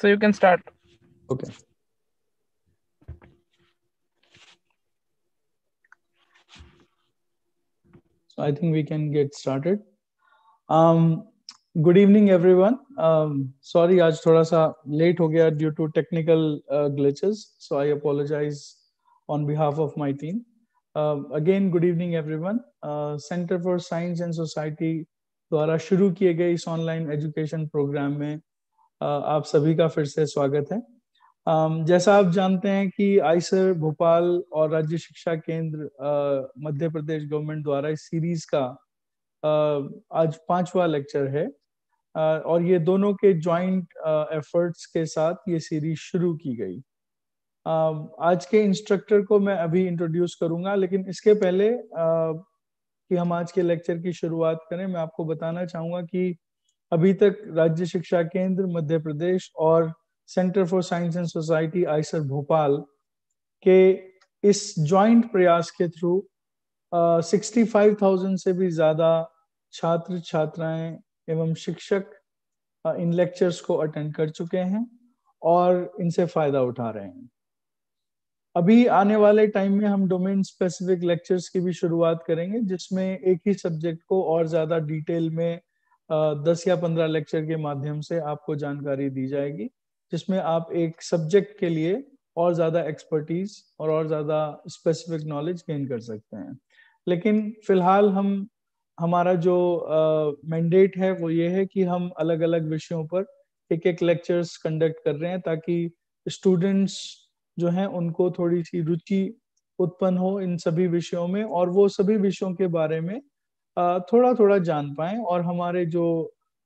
So you can start. Okay. So I think we can get started. Um, good evening, everyone. Um, sorry, aaj thoda sa late ho gaya due to technical uh, glitches. So I apologize on behalf of my team. Um, again, good evening, everyone. Uh, Center for Science and Society द्वारा our किए गए इस online education programme में आप सभी का फिर से स्वागत है जैसा आप जानते हैं कि आईसर भोपाल और राज्य शिक्षा केंद्र मध्य प्रदेश गवर्नमेंट द्वारा इस सीरीज का आज पांचवा लेक्चर है और ये दोनों के जॉइंट एफर्ट्स के साथ ये सीरीज शुरू की गई आज के इंस्ट्रक्टर को मैं अभी इंट्रोड्यूस करूंगा लेकिन इसके पहले कि हम आज के लेक्चर की शुरुआत करें मैं आपको बताना चाहूंगा कि अभी तक राज्य शिक्षा केंद्र मध्य प्रदेश और centre for science and society IISER Bhopal के इस जॉइंट प्रयास के थ्रू सिक्सटी फाइव थाउजेंड से भी ज्यादा छात्र छात्राएं एवं शिक्षक इन लेक्चर्स को अटेंड कर चुके हैं और इनसे फायदा उठा रहे हैं अभी आने वाले टाइम में हम डोमेन स्पेसिफिक लेक्चर्स की भी शुरुआत करेंगे जिसमें एक ही सब्जेक्ट को और ज्यादा डिटेल में दस या पंद्रह लेक्चर के माध्यम से आपको जानकारी दी जाएगी जिसमें आप एक सब्जेक्ट के लिए और ज्यादा एक्सपर्टीज और और ज्यादा स्पेसिफिक नॉलेज गेन कर सकते हैं लेकिन फिलहाल हम हमारा जो मैंडेट है वो ये है कि हम अलग अलग विषयों पर एक एक लेक्चर्स कंडक्ट कर रहे हैं ताकि स्टूडेंट्स जो हैं उनको थोड़ी सी रुचि उत्पन्न हो इन सभी विषयों में और वो सभी विषयों के बारे में थोड़ा थोड़ा जान पाए और हमारे जो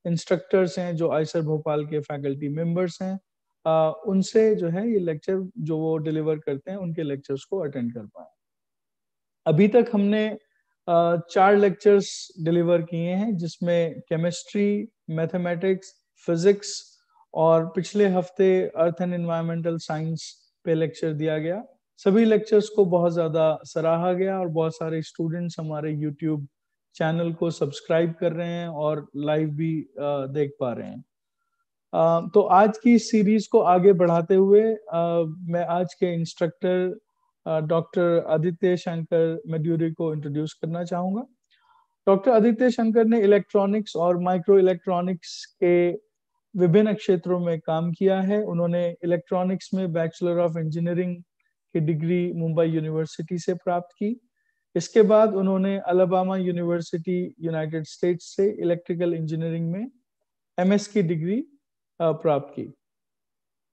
इंस्ट्रक्टर्स हैं जो आयसर भोपाल के फैकल्टी मेंबर्स हैं आ, उनसे जो है ये लेक्चर जो वो डिलीवर करते हैं उनके लेक्चर्स को अटेंड कर पाए अभी तक हमने आ, चार लेक्चर्स डिलीवर किए हैं जिसमें केमिस्ट्री मैथमेटिक्स फिजिक्स और पिछले हफ्ते अर्थ एंड एनवायरमेंटल साइंस पे लेक्चर दिया गया सभी लेक्चर्स को बहुत ज्यादा सराहा गया और बहुत सारे स्टूडेंट्स हमारे यूट्यूब चैनल को सब्सक्राइब कर रहे हैं और लाइव भी देख पा रहे हैं तो आज की सीरीज को आगे बढ़ाते हुए मैं आज के इंस्ट्रक्टर डॉक्टर आदित्य शंकर मेड्यूरी को इंट्रोड्यूस करना चाहूँगा डॉक्टर आदित्य शंकर ने इलेक्ट्रॉनिक्स और माइक्रो इलेक्ट्रॉनिक्स के विभिन्न क्षेत्रों में काम किया है उन्होंने इलेक्ट्रॉनिक्स में बैचलर ऑफ इंजीनियरिंग की डिग्री मुंबई यूनिवर्सिटी से प्राप्त की इसके बाद उन्होंने अलाबामा यूनिवर्सिटी यूनाइटेड स्टेट्स से इलेक्ट्रिकल इंजीनियरिंग में एमएस की डिग्री प्राप्त की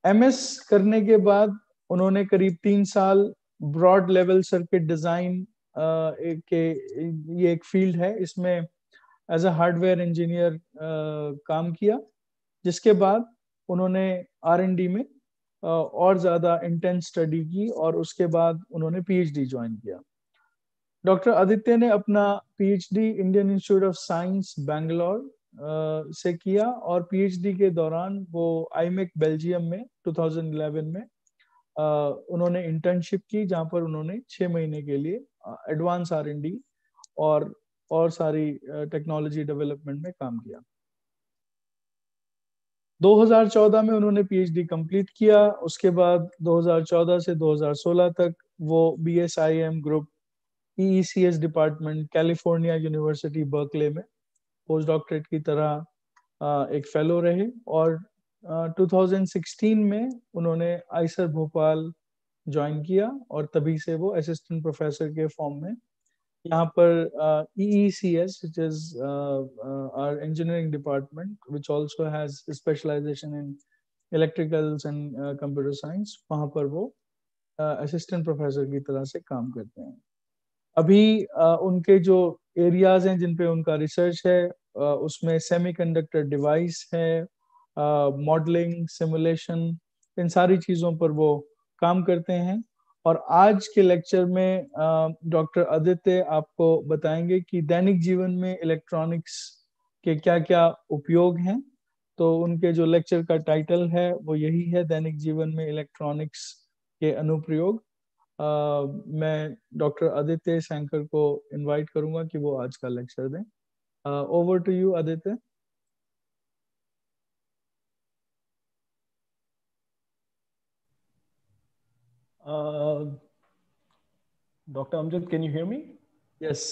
एमएस करने के बाद उन्होंने करीब तीन साल ब्रॉड लेवल सर्किट डिजाइन के ये एक फील्ड है इसमें एज अ हार्डवेयर इंजीनियर काम किया जिसके बाद उन्होंने आर एन डी में और ज़्यादा इंटेंस स्टडी की और उसके बाद उन्होंने पीएचडी ज्वाइन किया डॉक्टर आदित्य ने अपना PhD Indian Institute of Science Bangalore से किया और पीएचडी के दौरान वो आईमेक बेल्जियम में 2011 में उन्होंने इंटर्नशिप की जहां पर उन्होंने छः महीने के लिए एडवांस आर एन डी और और सारी टेक्नोलॉजी डेवलपमेंट में काम किया 2014 में उन्होंने पीएचडी कंप्लीट किया उसके बाद 2014 से 2016 तक वो B S I M group ECS department California university Berkeley में पोस्ट डॉक्टरेट की तरह एक फेलो रहे और 2016 में उन्होंने आइसर भोपाल ज्वाइन किया और तभी से वो असिस्टेंट प्रोफेसर के फॉर्म में यहाँ पर E C S which is our engineering department which also has specialisation in electricals and computer science वहाँ पर वो असिस्टेंट uh, प्रोफेसर की तरह से काम करते हैं अभी आ, उनके जो एरियाज हैं जिन पे उनका रिसर्च है आ, उसमें सेमीकंडक्टर डिवाइस है मॉडलिंग सिमुलेशन इन सारी चीज़ों पर वो काम करते हैं और आज के लेक्चर में डॉक्टर आदित्य आपको बताएंगे कि दैनिक जीवन में इलेक्ट्रॉनिक्स के क्या क्या उपयोग हैं तो उनके जो लेक्चर का टाइटल है वो यही है दैनिक जीवन में इलेक्ट्रॉनिक्स के अनुप्रयोग मैं डॉक्टर आदित्य शंकर को इनवाइट करूंगा कि वो आज का लेक्चर दें over to you Aditya doctor Amjad can you hear me yes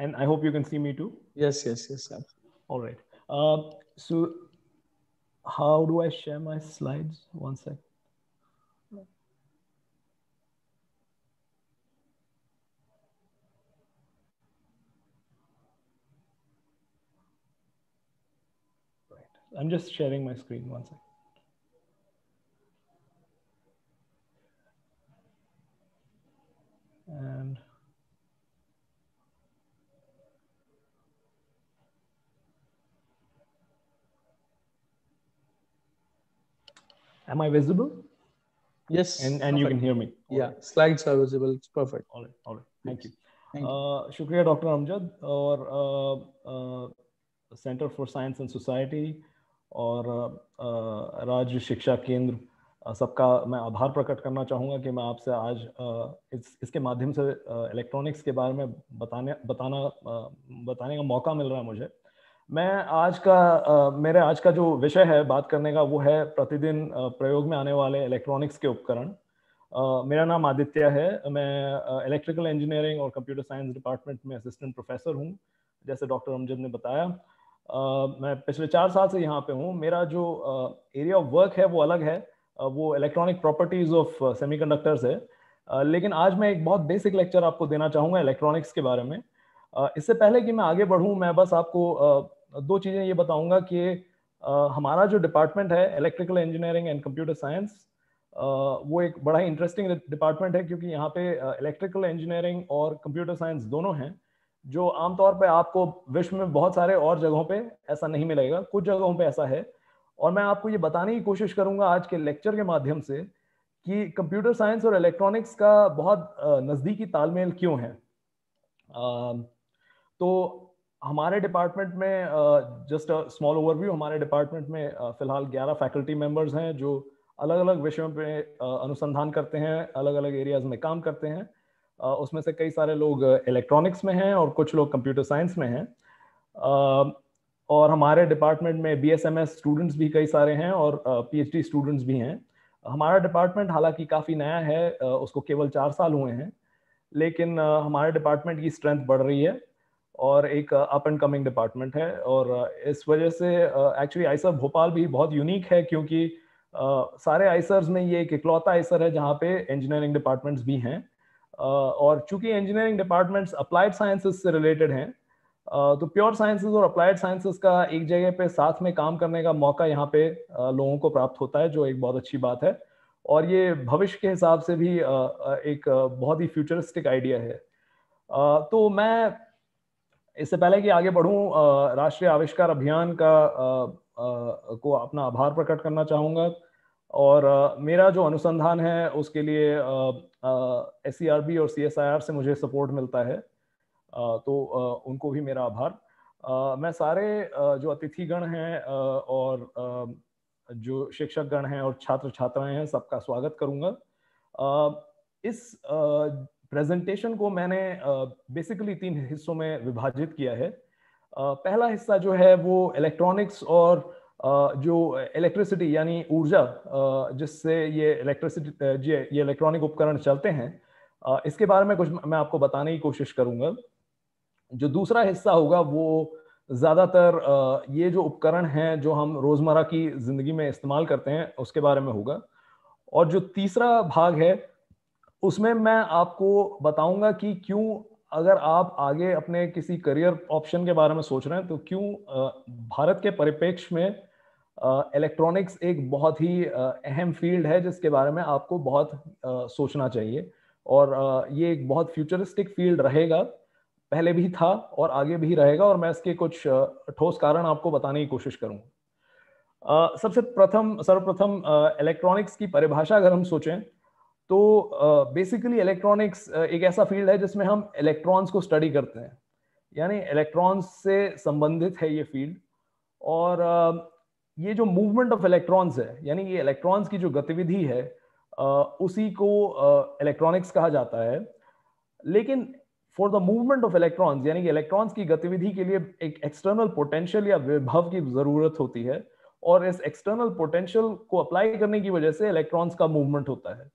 and I hope you can see me too yes yes yes alright so how do I share my slides one second I'm just sharing my screen one second. And am I visible? Yes. And, and you can hear me. All yeah, right. slides are visible. It's perfect. All right. All right. Thank you. Thank you. Uh, Shukriya, Dr. Amjad, or uh, uh, Center for Science and Society. और राज्य शिक्षा केंद्र सबका मैं आभार प्रकट करना चाहूँगा कि मैं आपसे आज इस इसके माध्यम से इलेक्ट्रॉनिक्स के बारे में बताने बताना बताने का मौका मिल रहा है मुझे मैं आज का मेरे आज का जो विषय है बात करने का वो है प्रतिदिन प्रयोग में आने वाले इलेक्ट्रॉनिक्स के उपकरण मेरा नाम आदित्य है मैं इलेक्ट्रिकल इंजीनियरिंग और कंप्यूटर साइंस डिपार्टमेंट में असिस्टेंट प्रोफेसर हूँ जैसे डॉक्टर अमजद ने बताया मैं पिछले चार साल से यहाँ पे हूँ मेरा जो एरिया ऑफ वर्क है वो अलग है वो इलेक्ट्रॉनिक प्रॉपर्टीज ऑफ सेमी है लेकिन आज मैं एक बहुत बेसिक लेक्चर आपको देना चाहूँगा इलेक्ट्रॉनिक्स के बारे में इससे पहले कि मैं आगे बढ़ूँ मैं बस आपको दो चीज़ें ये बताऊँगा कि हमारा जो डिपार्टमेंट है electrical engineering and computer science वो एक बड़ा ही इंटरेस्टिंग डिपार्टमेंट है क्योंकि यहाँ पे इलेक्ट्रिकल इंजीनियरिंग और कंप्यूटर साइंस दोनों हैं जो आमतौर पर आपको विश्व में बहुत सारे और जगहों पर ऐसा नहीं मिलेगा कुछ जगहों पर ऐसा है और मैं आपको ये बताने की कोशिश करूंगा आज के लेक्चर के माध्यम से कि कंप्यूटर साइंस और इलेक्ट्रॉनिक्स का बहुत नज़दीकी तालमेल क्यों है तो हमारे डिपार्टमेंट में जस्ट अ स्मॉल ओवरव्यू हमारे डिपार्टमेंट में फ़िलहाल 11 फैकल्टी मेंबर्स हैं जो अलग अलग विषयों पे अनुसंधान करते हैं अलग अलग एरियाज में काम करते हैं उसमें से कई सारे लोग इलेक्ट्रॉनिक्स में हैं और कुछ लोग कंप्यूटर साइंस में हैं और हमारे डिपार्टमेंट में बी स्टूडेंट्स भी कई सारे हैं और पीएचडी स्टूडेंट्स भी हैं हमारा डिपार्टमेंट हालांकि काफ़ी नया है उसको केवल चार साल हुए हैं लेकिन हमारे डिपार्टमेंट की स्ट्रेंथ बढ़ रही है और एक अप एंड कमिंग डिपार्टमेंट है और इस वजह से एक्चुअली आइसर भोपाल भी बहुत यूनिक है क्योंकि सारे आइसर्स में ये एक इकलौता आइसर है जहाँ पे इंजीनियरिंग डिपार्टमेंट्स भी हैं और चूंकि इंजीनियरिंग डिपार्टमेंट्स अप्लाइड साइंसेस से रिलेटेड हैं तो प्योर साइंसेज और अप्लाइड साइंसेस का एक जगह पे साथ में काम करने का मौका यहाँ पे लोगों को प्राप्त होता है जो एक बहुत अच्छी बात है और ये भविष्य के हिसाब से भी एक बहुत ही फ्यूचरिस्टिक आइडिया है तो मैं इससे पहले कि आगे बढ़ूँ राष्ट्रीय आविष्कार अभियान का को अपना आभार प्रकट करना चाहूँगा और आ, मेरा जो अनुसंधान है उसके लिए एस uh, e और सी से मुझे सपोर्ट मिलता है आ, तो आ, उनको भी मेरा आभार आ, मैं सारे आ, जो अतिथिगण हैं और आ, जो शिक्षकगण हैं और छात्र छात्राएं हैं सबका स्वागत करूंगा आ, इस प्रेजेंटेशन को मैंने बेसिकली तीन हिस्सों में विभाजित किया है आ, पहला हिस्सा जो है वो इलेक्ट्रॉनिक्स और जो इलेक्ट्रिसिटी यानी ऊर्जा जिससे ये इलेक्ट्रिसिटी ये इलेक्ट्रॉनिक उपकरण चलते हैं इसके बारे में कुछ मैं आपको बताने की कोशिश करूंगा जो दूसरा हिस्सा होगा वो ज़्यादातर ये जो उपकरण हैं जो हम रोज़मर्रा की ज़िंदगी में इस्तेमाल करते हैं उसके बारे में होगा और जो तीसरा भाग है उसमें मैं आपको बताऊंगा कि क्यों अगर आप आगे अपने किसी करियर ऑप्शन के बारे में सोच रहे हैं तो क्यों भारत के परिपेक्ष में इलेक्ट्रॉनिक्स एक बहुत ही अहम फील्ड है जिसके बारे में आपको बहुत सोचना चाहिए और ये एक बहुत फ्यूचरिस्टिक फील्ड रहेगा पहले भी था और आगे भी रहेगा और मैं इसके कुछ ठोस कारण आपको बताने की कोशिश करूंगा सबसे प्रथम सर्वप्रथम इलेक्ट्रॉनिक्स की परिभाषा अगर हम सोचें तो बेसिकली uh, इलेक्ट्रॉनिक्स uh, एक ऐसा फील्ड है जिसमें हम इलेक्ट्रॉन्स को स्टडी करते हैं यानी इलेक्ट्रॉन्स से संबंधित है ये फील्ड और uh, ये जो मूवमेंट ऑफ इलेक्ट्रॉन्स है यानी ये इलेक्ट्रॉन्स की जो गतिविधि है uh, उसी को इलेक्ट्रॉनिक्स uh, कहा जाता है लेकिन for the movement of electrons यानी कि इलेक्ट्रॉन्स की गतिविधि के लिए एक एक्सटर्नल पोटेंशियल या विभव की जरूरत होती है और इस एक्सटर्नल पोटेंशियल को अप्लाई करने की वजह से इलेक्ट्रॉन्स का मूवमेंट होता है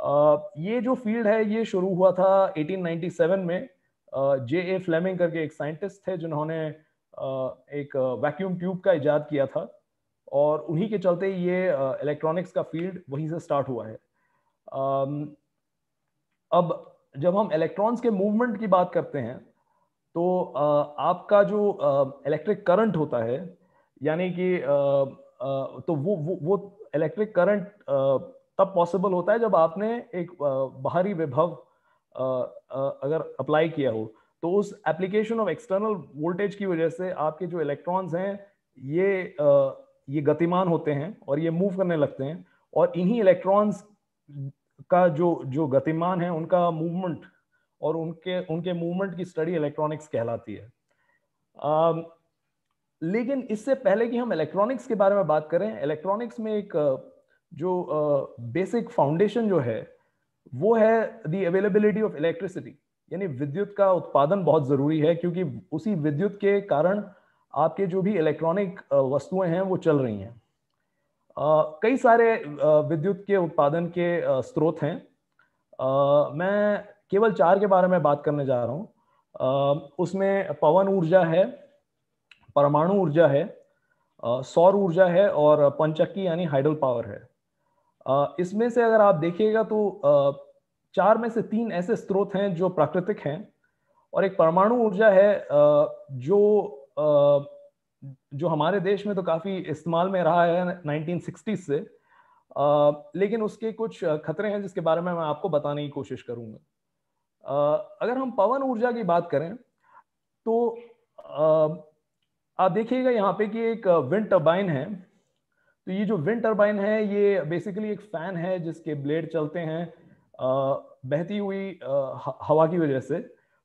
ये जो फील्ड है ये शुरू हुआ था 1897 में जे ए फ्लेमिंग करके एक साइंटिस्ट थे जिन्होंने एक वैक्यूम ट्यूब का इजाद किया था और उन्हीं के चलते ये इलेक्ट्रॉनिक्स का फील्ड वहीं से स्टार्ट हुआ है अब जब हम इलेक्ट्रॉन्स के मूवमेंट की बात करते हैं तो आपका जो इलेक्ट्रिक करंट होता है यानी कि तो वो वो वो इलेक्ट्रिक करंट तब पॉसिबल होता है जब आपने एक बाहरी विभव अगर अप्लाई किया हो तो उस एप्लीकेशन ऑफ एक्सटर्नल वोल्टेज की वजह से आपके जो इलेक्ट्रॉन्स हैं ये ये गतिमान होते हैं और ये मूव करने लगते हैं और इन्हीं इलेक्ट्रॉन्स का जो जो गतिमान है उनका मूवमेंट और उनके उनके मूवमेंट की स्टडी इलेक्ट्रॉनिक्स कहलाती है आ, लेकिन इससे पहले कि हम इलेक्ट्रॉनिक्स के बारे में बात करें इलेक्ट्रॉनिक्स में एक जो बेसिक uh, फाउंडेशन जो है वो है दी अवेलेबिलिटी ऑफ इलेक्ट्रिसिटी यानी विद्युत का उत्पादन बहुत जरूरी है क्योंकि उसी विद्युत के कारण आपके जो भी इलेक्ट्रॉनिक वस्तुएं हैं वो चल रही हैं कई सारे विद्युत के उत्पादन के स्रोत हैं मैं केवल चार के बारे में बात करने जा रहा हूँ उसमें पवन ऊर्जा है परमाणु ऊर्जा है सौर ऊर्जा है और पंचक्की यानी हाइड्रोल पावर है इसमें से अगर आप देखिएगा तो चार में से तीन ऐसे स्रोत हैं जो प्राकृतिक हैं और एक परमाणु ऊर्जा है जो जो हमारे देश में तो काफ़ी इस्तेमाल में रहा है 1960 से लेकिन उसके कुछ खतरे हैं जिसके बारे में मैं आपको बताने की कोशिश करूंगा अगर हम पवन ऊर्जा की बात करें तो आप देखिएगा यहाँ पे कि एक विंड टर्बाइन है तो ये जो विंड टर्बाइन है ये बेसिकली एक फैन है जिसके ब्लेड चलते हैं बहती हुई हवा की वजह से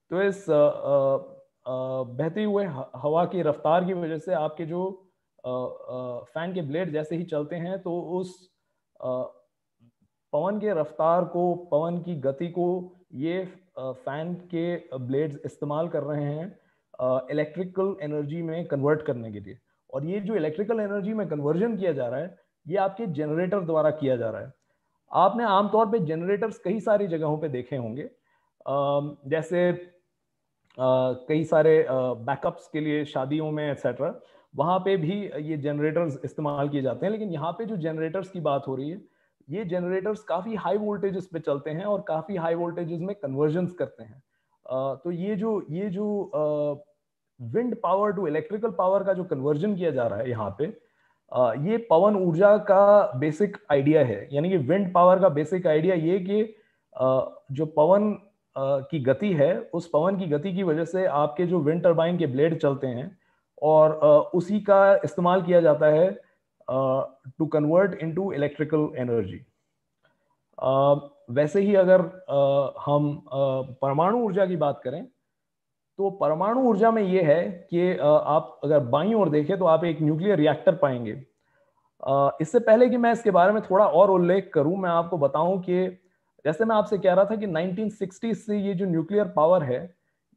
तो इस बहती हुए हवा की रफ्तार की वजह से आपके जो फैन के ब्लेड जैसे ही चलते हैं तो उस पवन के रफ्तार को पवन की गति को ये फैन के ब्लेड्स इस्तेमाल कर रहे हैं इलेक्ट्रिकल एनर्जी में कन्वर्ट करने के लिए और ये जो इलेक्ट्रिकल एनर्जी में कन्वर्जन किया जा रहा है ये आपके जनरेटर द्वारा किया जा रहा है आपने आमतौर पे जनरेटर्स कई सारी जगहों पे देखे होंगे जैसे कई सारे बैकअप्स के लिए शादियों में एक्सेट्रा वहाँ पे भी ये जनरेटर्स इस्तेमाल किए जाते हैं लेकिन यहाँ पे जो जनरेटर्स की बात हो रही है ये जनरेटर्स काफ़ी हाई वोल्टेजेस पे चलते हैं और काफ़ी हाई वोल्टेजेस में कन्वर्जन्स करते हैं तो ये जो ये जो wind power to electrical power का जो कन्वर्जन किया जा रहा है यहाँ पे ये पवन ऊर्जा का बेसिक आइडिया है यानी कि विंड पावर का बेसिक आइडिया ये कि जो पवन की गति है उस पवन की गति की वजह से आपके जो विंड टर्बाइन के ब्लेड चलते हैं और उसी का इस्तेमाल किया जाता है to convert into electrical energy वैसे ही अगर हम परमाणु ऊर्जा की बात करें तो परमाणु ऊर्जा में ये है कि आप अगर बाई ओर देखें तो आप एक न्यूक्लियर रिएक्टर पाएंगे इससे पहले कि मैं इसके बारे में थोड़ा और उल्लेख करूं मैं आपको बताऊं कि जैसे मैं आपसे कह रहा था कि 1960 से ये जो न्यूक्लियर पावर है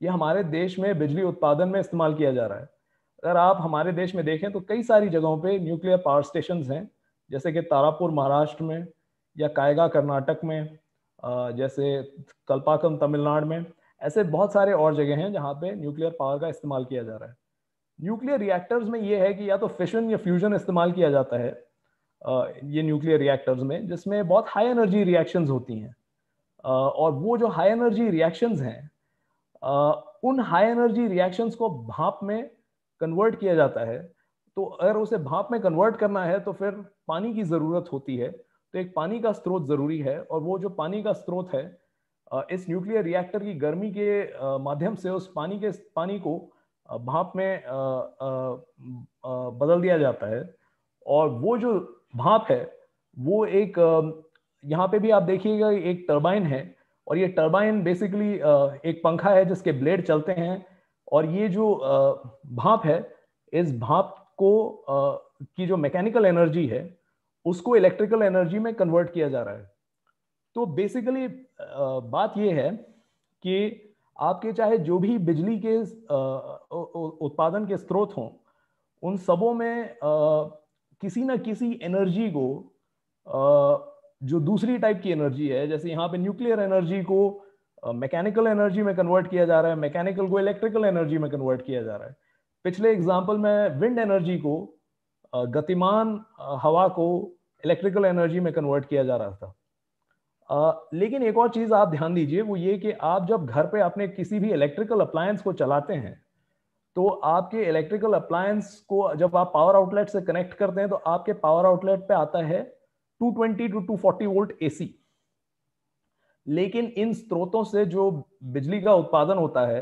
ये हमारे देश में बिजली उत्पादन में इस्तेमाल किया जा रहा है अगर आप हमारे देश में देखें तो कई सारी जगहों पे न्यूक्लियर पावर स्टेशन हैं जैसे कि तारापुर महाराष्ट्र में या कायगा कर्नाटक में जैसे कल्पाकम तमिलनाडु में ऐसे बहुत सारे और जगह हैं जहाँ पे न्यूक्लियर पावर का इस्तेमाल किया जा रहा है न्यूक्लियर रिएक्टर्स में ये है कि या तो फिशन या फ्यूजन इस्तेमाल किया जाता है ये न्यूक्लियर रिएक्टर्स में जिसमें बहुत हाई एनर्जी रिएक्शंस होती हैं और वो जो हाई एनर्जी रिएक्शंस हैं उन हाई एनर्जी रिएक्शंस को भाप में कन्वर्ट किया जाता है तो अगर उसे भाप में कन्वर्ट करना है तो फिर पानी की ज़रूरत होती है तो एक पानी का स्रोत ज़रूरी है और वो जो पानी का स्रोत है इस न्यूक्लियर रिएक्टर की गर्मी के माध्यम से उस पानी के पानी को भाप में बदल दिया जाता है और वो जो भाप है वो एक यहाँ पे भी आप देखिएगा एक टरबाइन है और ये टरबाइन बेसिकली एक पंखा है जिसके ब्लेड चलते हैं और ये जो भाप है इस भाप को की जो मैकेनिकल एनर्जी है उसको इलेक्ट्रिकल एनर्जी में कन्वर्ट किया जा रहा है तो बेसिकली बात यह है कि आपके चाहे जो भी बिजली के उत्पादन के स्रोत हों उन सबों में किसी ना किसी एनर्जी को जो दूसरी टाइप की एनर्जी है जैसे यहाँ पे न्यूक्लियर एनर्जी को मैकेनिकल एनर्जी में कन्वर्ट किया जा रहा है मैकेनिकल को इलेक्ट्रिकल एनर्जी में कन्वर्ट किया जा रहा है पिछले एग्जाम्पल में विंड एनर्जी को गतिमान हवा को इलेक्ट्रिकल एनर्जी में कन्वर्ट किया जा रहा था आ, लेकिन एक और चीज आप ध्यान दीजिए वो ये कि आप जब घर पे अपने किसी भी इलेक्ट्रिकल अप्लायंस को चलाते हैं तो आपके इलेक्ट्रिकल अप्लायंस को जब आप पावर आउटलेट से कनेक्ट करते हैं तो आपके पावर आउटलेट पे आता है 220 टू 240 वोल्ट एसी लेकिन इन स्रोतों से जो बिजली का उत्पादन होता है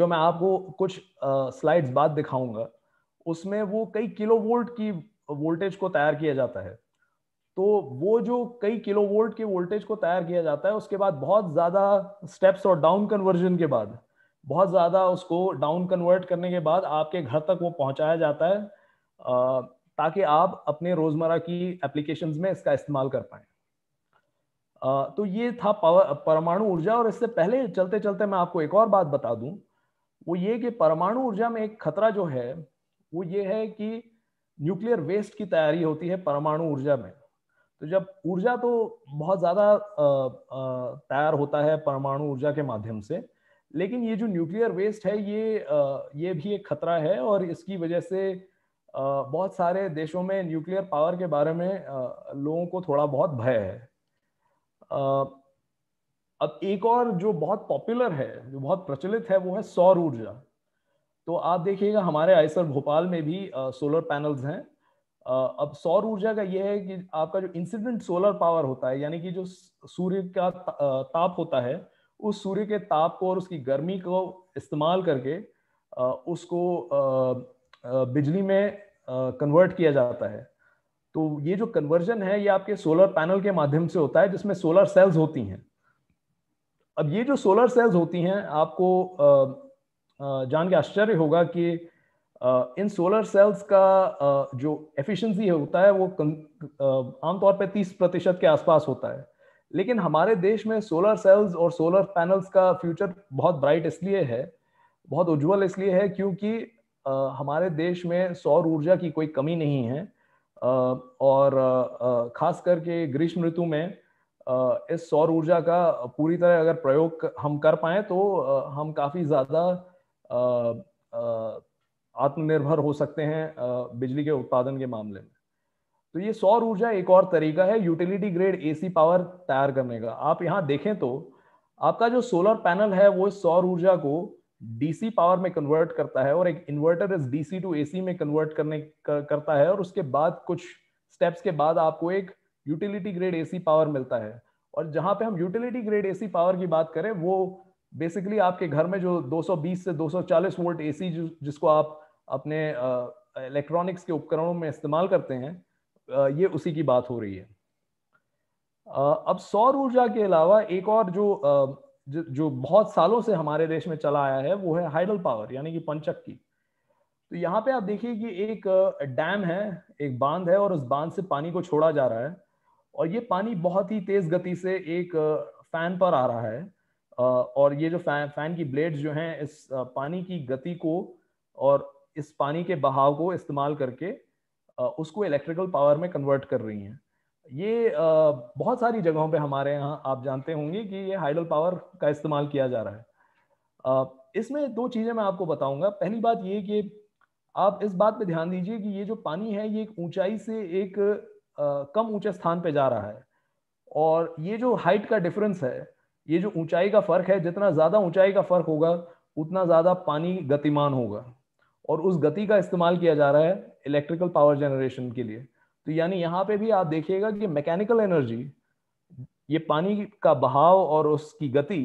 जो मैं आपको कुछ स्लाइड्स बाद दिखाऊंगा उसमें वो कई किलो वोल्ट की वोल्टेज को तैयार किया जाता है तो वो जो कई किलो वोल्ट के वोल्टेज को तैयार किया जाता है उसके बाद बहुत ज़्यादा स्टेप्स और डाउन कन्वर्जन के बाद बहुत ज़्यादा उसको डाउन कन्वर्ट करने के बाद आपके घर तक वो पहुंचाया जाता है ताकि आप अपने रोज़मर्रा की एप्लीकेशन में इसका इस्तेमाल कर पाए तो ये था परमाणु ऊर्जा और इससे पहले चलते चलते मैं आपको एक और बात बता दूं वो ये कि परमाणु ऊर्जा में एक खतरा जो है वो ये है कि न्यूक्लियर वेस्ट की तैयारी होती है परमाणु ऊर्जा में तो जब ऊर्जा तो बहुत ज्यादा तैयार होता है परमाणु ऊर्जा के माध्यम से लेकिन ये जो न्यूक्लियर वेस्ट है ये आ, ये भी एक खतरा है और इसकी वजह से आ, बहुत सारे देशों में न्यूक्लियर पावर के बारे में आ, लोगों को थोड़ा बहुत भय है अब एक और जो बहुत पॉपुलर है जो बहुत प्रचलित है वो है सौर ऊर्जा तो आप देखिएगा हमारे आयसर भोपाल में भी सोलर पैनल्स हैं अब सौर ऊर्जा का यह है कि आपका जो इंसिडेंट सोलर पावर होता है यानी कि जो सूर्य का ताप होता है उस सूर्य के ताप को और उसकी गर्मी को इस्तेमाल करके उसको बिजली में कन्वर्ट किया जाता है तो ये जो कन्वर्जन है ये आपके सोलर पैनल के माध्यम से होता है जिसमें सोलर सेल्स होती हैं अब ये जो सोलर सेल्स होती हैं आपको जान के आश्चर्य होगा कि इन सोलर सेल्स का जो एफिशिएंसी होता है वो आमतौर पर तीस प्रतिशत के आसपास होता है लेकिन हमारे देश में सोलर सेल्स और सोलर पैनल्स का फ्यूचर बहुत ब्राइट इसलिए है बहुत उज्जवल इसलिए है क्योंकि हमारे देश में सौर ऊर्जा की कोई कमी नहीं है और खास करके ग्रीष्म ऋतु में इस सौर ऊर्जा का पूरी तरह अगर प्रयोग हम कर पाए तो हम काफ़ी ज़्यादा आत्मनिर्भर हो सकते हैं बिजली के उत्पादन के मामले में तो ये सौर ऊर्जा एक और तरीका है यूटिलिटी ग्रेड एसी पावर तैयार करने का आप यहाँ देखें तो आपका जो सोलर पैनल है वो सौर ऊर्जा को डीसी पावर में कन्वर्ट करता है और एक इन्वर्टर इस डीसी टू एसी में कन्वर्ट करने कर, करता है और उसके बाद कुछ स्टेप्स के बाद आपको एक यूटिलिटी ग्रेड एसी पावर मिलता है और जहां पे हम यूटिलिटी ग्रेड एसी पावर की बात करें वो बेसिकली आपके घर में जो 220 से 240 वोल्ट एसी जिसको आप अपने इलेक्ट्रॉनिक्स के उपकरणों में इस्तेमाल करते हैं ये उसी की बात हो रही है अब सौर ऊर्जा के अलावा एक और जो जो बहुत सालों से हमारे देश में चला आया है वो है हाइडल पावर यानी कि पंचक की तो यहाँ पे आप देखिए कि एक डैम है एक बांध है और उस बांध से पानी को छोड़ा जा रहा है और ये पानी बहुत ही तेज गति से एक फैन पर आ रहा है और ये जो फैन फैन की ब्लेड्स जो हैं इस पानी की गति को और इस पानी के बहाव को इस्तेमाल करके उसको इलेक्ट्रिकल पावर में कन्वर्ट कर रही हैं ये बहुत सारी जगहों पे हमारे यहाँ आप जानते होंगे कि ये हाइडल पावर का इस्तेमाल किया जा रहा है इसमें दो चीज़ें मैं आपको बताऊंगा पहली बात ये कि आप इस बात पे ध्यान दीजिए कि ये जो पानी है ये एक ऊंचाई से एक कम ऊंचे स्थान पे जा रहा है और ये जो हाइट का डिफरेंस है ये जो ऊंचाई का फर्क है जितना ज़्यादा ऊंचाई का फर्क होगा उतना ज़्यादा पानी गतिमान होगा और उस गति का इस्तेमाल किया जा रहा है इलेक्ट्रिकल पावर जनरेशन के लिए तो यानी यहाँ पे भी आप देखिएगा कि मैकेनिकल एनर्जी ये पानी का बहाव और उसकी गति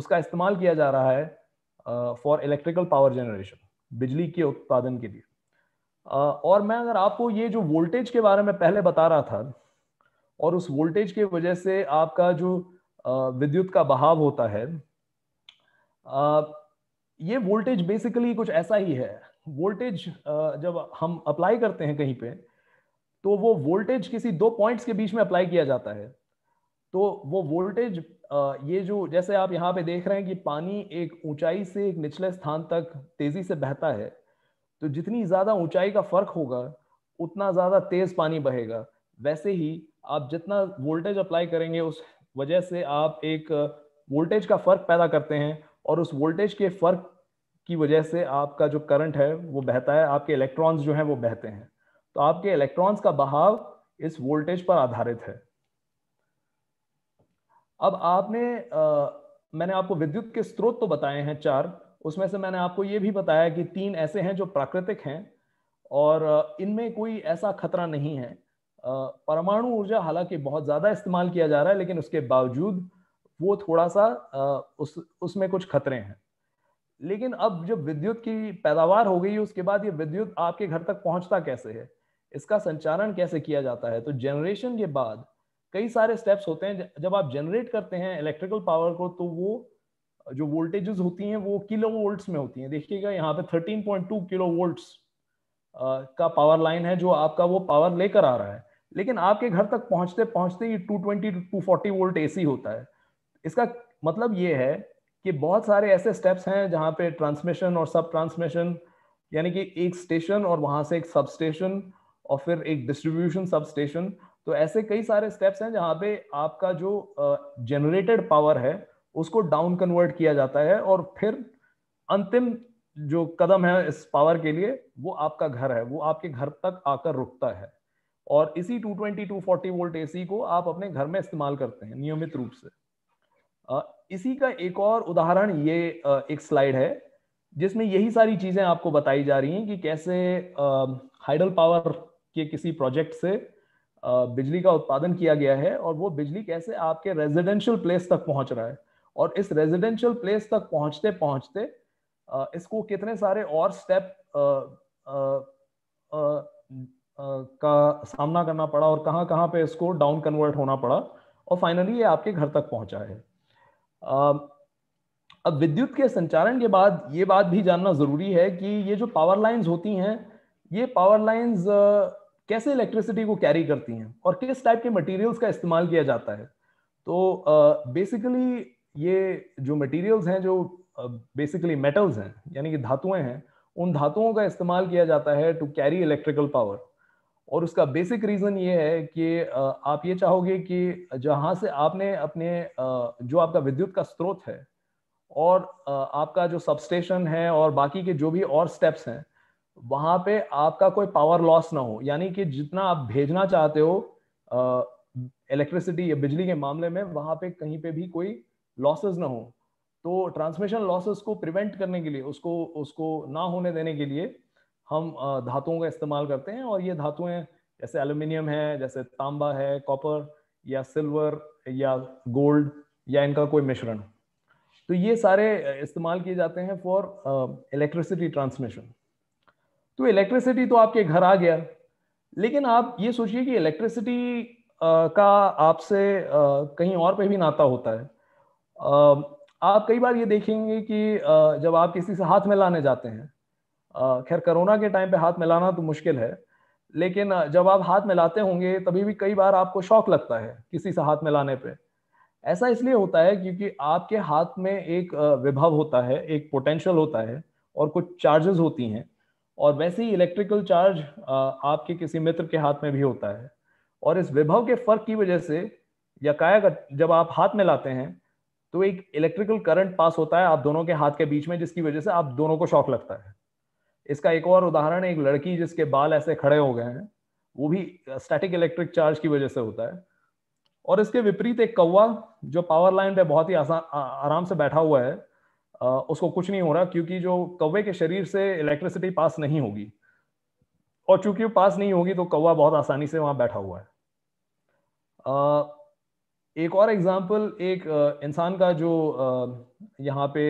उसका इस्तेमाल किया जा रहा है फॉर इलेक्ट्रिकल पावर जनरेशन बिजली के उत्पादन के लिए uh, और मैं अगर आपको ये जो वोल्टेज के बारे में पहले बता रहा था और उस वोल्टेज के वजह से आपका जो विद्युत का बहाव होता है uh, ये वोल्टेज बेसिकली कुछ ऐसा ही है वोल्टेज जब हम अप्लाई करते हैं कहीं पे तो वो वोल्टेज किसी दो पॉइंट्स के बीच में अप्लाई किया जाता है तो वो वोल्टेज ये जो जैसे आप यहाँ पे देख रहे हैं कि पानी एक ऊंचाई से एक निचले स्थान तक तेजी से बहता है तो जितनी ज़्यादा ऊंचाई का फर्क होगा उतना ज़्यादा तेज पानी बहेगा वैसे ही आप जितना वोल्टेज अप्लाई करेंगे उस वजह से आप एक वोल्टेज का फर्क पैदा करते हैं और उस वोल्टेज के फर्क की वजह से आपका जो करंट है वो बहता है आपके इलेक्ट्रॉन्स जो हैं वो बहते हैं तो आपके इलेक्ट्रॉन्स का बहाव इस वोल्टेज पर आधारित है अब आपने आ, मैंने आपको विद्युत के स्रोत तो बताए हैं चार उसमें से मैंने आपको ये भी बताया कि तीन ऐसे हैं जो प्राकृतिक हैं और इनमें कोई ऐसा खतरा नहीं है परमाणु ऊर्जा हालांकि बहुत ज़्यादा इस्तेमाल किया जा रहा है लेकिन उसके बावजूद वो थोड़ा सा उस उसमें कुछ खतरे हैं लेकिन अब जब विद्युत की पैदावार हो गई उसके बाद ये विद्युत आपके घर तक पहुंचता कैसे है इसका संचारण कैसे किया जाता है तो जनरेशन के बाद कई सारे स्टेप्स होते हैं जब आप जनरेट करते हैं इलेक्ट्रिकल पावर को तो वो जो वोल्टेजेस होती हैं वो किलो वोल्ट्स में होती हैं देखिएगा यहाँ पे 13.2 किलो वोल्ट्स का पावर लाइन है जो आपका वो पावर लेकर आ रहा है लेकिन आपके घर तक पहुंचते पहुंचते ही 220 टू 240 वोल्ट एसी होता है इसका मतलब ये है कि बहुत सारे ऐसे स्टेप्स हैं जहाँ पे ट्रांसमिशन और सब ट्रांसमिशन यानी कि एक स्टेशन और वहाँ से एक सब स्टेशन और फिर एक डिस्ट्रीब्यूशन सब स्टेशन तो ऐसे कई सारे स्टेप्स हैं जहाँ पे आपका जो जनरेटेड पावर है उसको डाउन कन्वर्ट किया जाता है और फिर अंतिम जो कदम है इस पावर के लिए वो आपका घर है वो आपके घर तक आकर रुकता है और इसी 220 240 वोल्ट एसी को आप अपने घर में इस्तेमाल करते हैं नियमित रूप से इसी का एक और उदाहरण ये एक स्लाइड है जिसमें यही सारी चीजें आपको बताई जा रही हैं कि कैसे हाइडल पावर के किसी प्रोजेक्ट से बिजली का उत्पादन किया गया है और वो बिजली कैसे आपके रेजिडेंशियल प्लेस तक पहुंच रहा है और इस रेजिडेंशियल प्लेस तक पहुंचते पहुंचते इसको कितने सारे और स्टेप आ, आ, आ, का सामना करना पड़ा और कहाँ कहाँ पे इसको डाउन कन्वर्ट होना पड़ा और फाइनली ये आपके घर तक पहुंचा है अब विद्युत के संचारण के बाद ये बात भी जानना जरूरी है कि ये जो पावर लाइंस होती हैं ये पावर लाइंस कैसे इलेक्ट्रिसिटी को कैरी करती हैं और किस टाइप के मटेरियल्स का इस्तेमाल किया जाता है तो बेसिकली ये जो मटेरियल्स हैं जो बेसिकली मेटल्स हैं यानी कि धातुएं हैं उन धातुओं का इस्तेमाल किया जाता है टू कैरी इलेक्ट्रिकल पावर और उसका बेसिक रीज़न ये है कि आप ये चाहोगे कि जहाँ से आपने अपने जो आपका विद्युत का स्रोत है और आपका जो सबस्टेशन है और बाकी के जो भी और स्टेप्स हैं वहाँ पे आपका कोई पावर लॉस ना हो यानी कि जितना आप भेजना चाहते हो इलेक्ट्रिसिटी या बिजली के मामले में वहाँ पे कहीं पे भी कोई लॉसेस ना हो तो ट्रांसमिशन लॉसेस को प्रिवेंट करने के लिए उसको उसको ना होने देने के लिए हम धातुओं का इस्तेमाल करते हैं और ये धातुएं जैसे एल्यूमिनियम है जैसे तांबा है कॉपर या सिल्वर या गोल्ड या इनका कोई मिश्रण तो ये सारे इस्तेमाल किए जाते हैं फॉर इलेक्ट्रिसिटी ट्रांसमिशन तो इलेक्ट्रिसिटी तो आपके घर आ गया लेकिन आप ये सोचिए कि इलेक्ट्रिसिटी का आपसे कहीं और पे भी नाता होता है आप कई बार ये देखेंगे कि जब आप किसी से हाथ मिलाने जाते हैं खैर कोरोना के टाइम पे हाथ मिलाना तो मुश्किल है लेकिन जब आप हाथ मिलाते होंगे तभी भी कई बार आपको शौक लगता है किसी से हाथ मिलाने पे ऐसा इसलिए होता है क्योंकि आपके हाथ में एक विभव होता है एक पोटेंशियल होता है और कुछ चार्जेस होती हैं और वैसे ही इलेक्ट्रिकल चार्ज आपके किसी मित्र के हाथ में भी होता है और इस विभव के फर्क की वजह से यकायक जब आप हाथ मिलाते हैं तो एक इलेक्ट्रिकल करंट पास होता है आप दोनों के हाथ के बीच में जिसकी वजह से आप दोनों को शौक लगता है इसका एक और उदाहरण एक लड़की जिसके बाल ऐसे खड़े हो गए हैं वो भी स्टैटिक इलेक्ट्रिक चार्ज की वजह से होता है और इसके विपरीत एक कौवा जो पावर लाइन पे बहुत ही आसान आराम से बैठा हुआ है आ, उसको कुछ नहीं हो रहा क्योंकि जो कौवे के शरीर से इलेक्ट्रिसिटी पास नहीं होगी और चूंकि वो पास नहीं होगी तो कौवा बहुत आसानी से वहां बैठा हुआ है आ, एक और एग्जाम्पल एक इंसान का जो यहाँ पे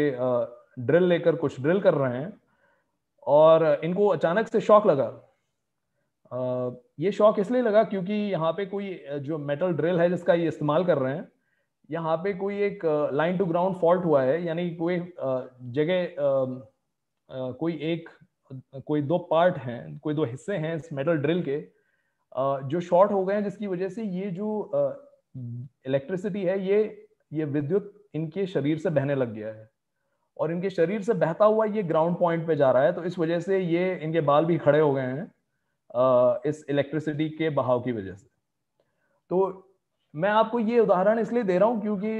ड्रिल लेकर कुछ ड्रिल कर रहे हैं और इनको अचानक से शौक लगा ये शौक इसलिए लगा क्योंकि यहाँ पे कोई जो मेटल ड्रिल है जिसका ये इस्तेमाल कर रहे हैं यहाँ पे कोई एक लाइन टू ग्राउंड फॉल्ट हुआ है यानी कोई जगह कोई एक कोई दो पार्ट हैं कोई दो हिस्से हैं इस मेटल ड्रिल के जो शॉर्ट हो गए हैं जिसकी वजह से ये जो इलेक्ट्रिसिटी है ये ये विद्युत इनके शरीर से बहने लग गया है और इनके शरीर से बहता हुआ ये ग्राउंड पॉइंट पे जा रहा है तो इस वजह से ये इनके बाल भी खड़े हो गए हैं इस इलेक्ट्रिसिटी के बहाव की वजह से तो मैं आपको ये उदाहरण इसलिए दे रहा हूं क्योंकि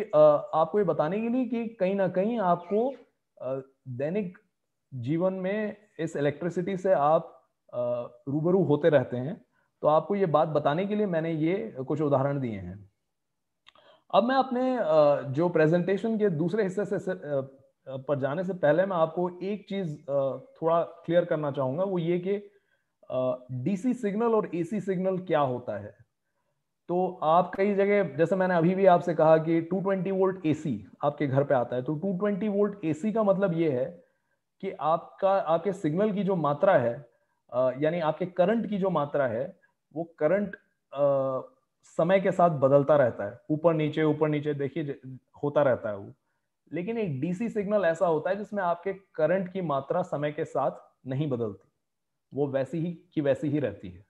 आपको ये बताने के लिए कि कहीं ना कहीं आपको दैनिक जीवन में इस इलेक्ट्रिसिटी से आप रूबरू होते रहते हैं तो आपको ये बात बताने के लिए मैंने ये कुछ उदाहरण दिए हैं अब मैं अपने जो प्रेजेंटेशन के दूसरे हिस्से से पर जाने से पहले मैं आपको एक चीज थोड़ा क्लियर करना चाहूंगा वो ये कि डीसी सिग्नल और एसी सिग्नल क्या होता है तो आप कई जगह जैसे मैंने अभी भी आपसे कहा कि 220 वोल्ट एसी आपके घर पे आता है तो 220 वोल्ट एसी का मतलब ये है कि आपका आपके सिग्नल की जो मात्रा है यानी आपके करंट की जो मात्रा है वो करंट समय के साथ बदलता रहता है ऊपर नीचे ऊपर नीचे देखिए होता रहता है वो लेकिन एक डीसी सिग्नल ऐसा होता है जिसमें आपके करंट की मात्रा समय के साथ नहीं बदलती वो वैसी ही की वैसी ही रहती है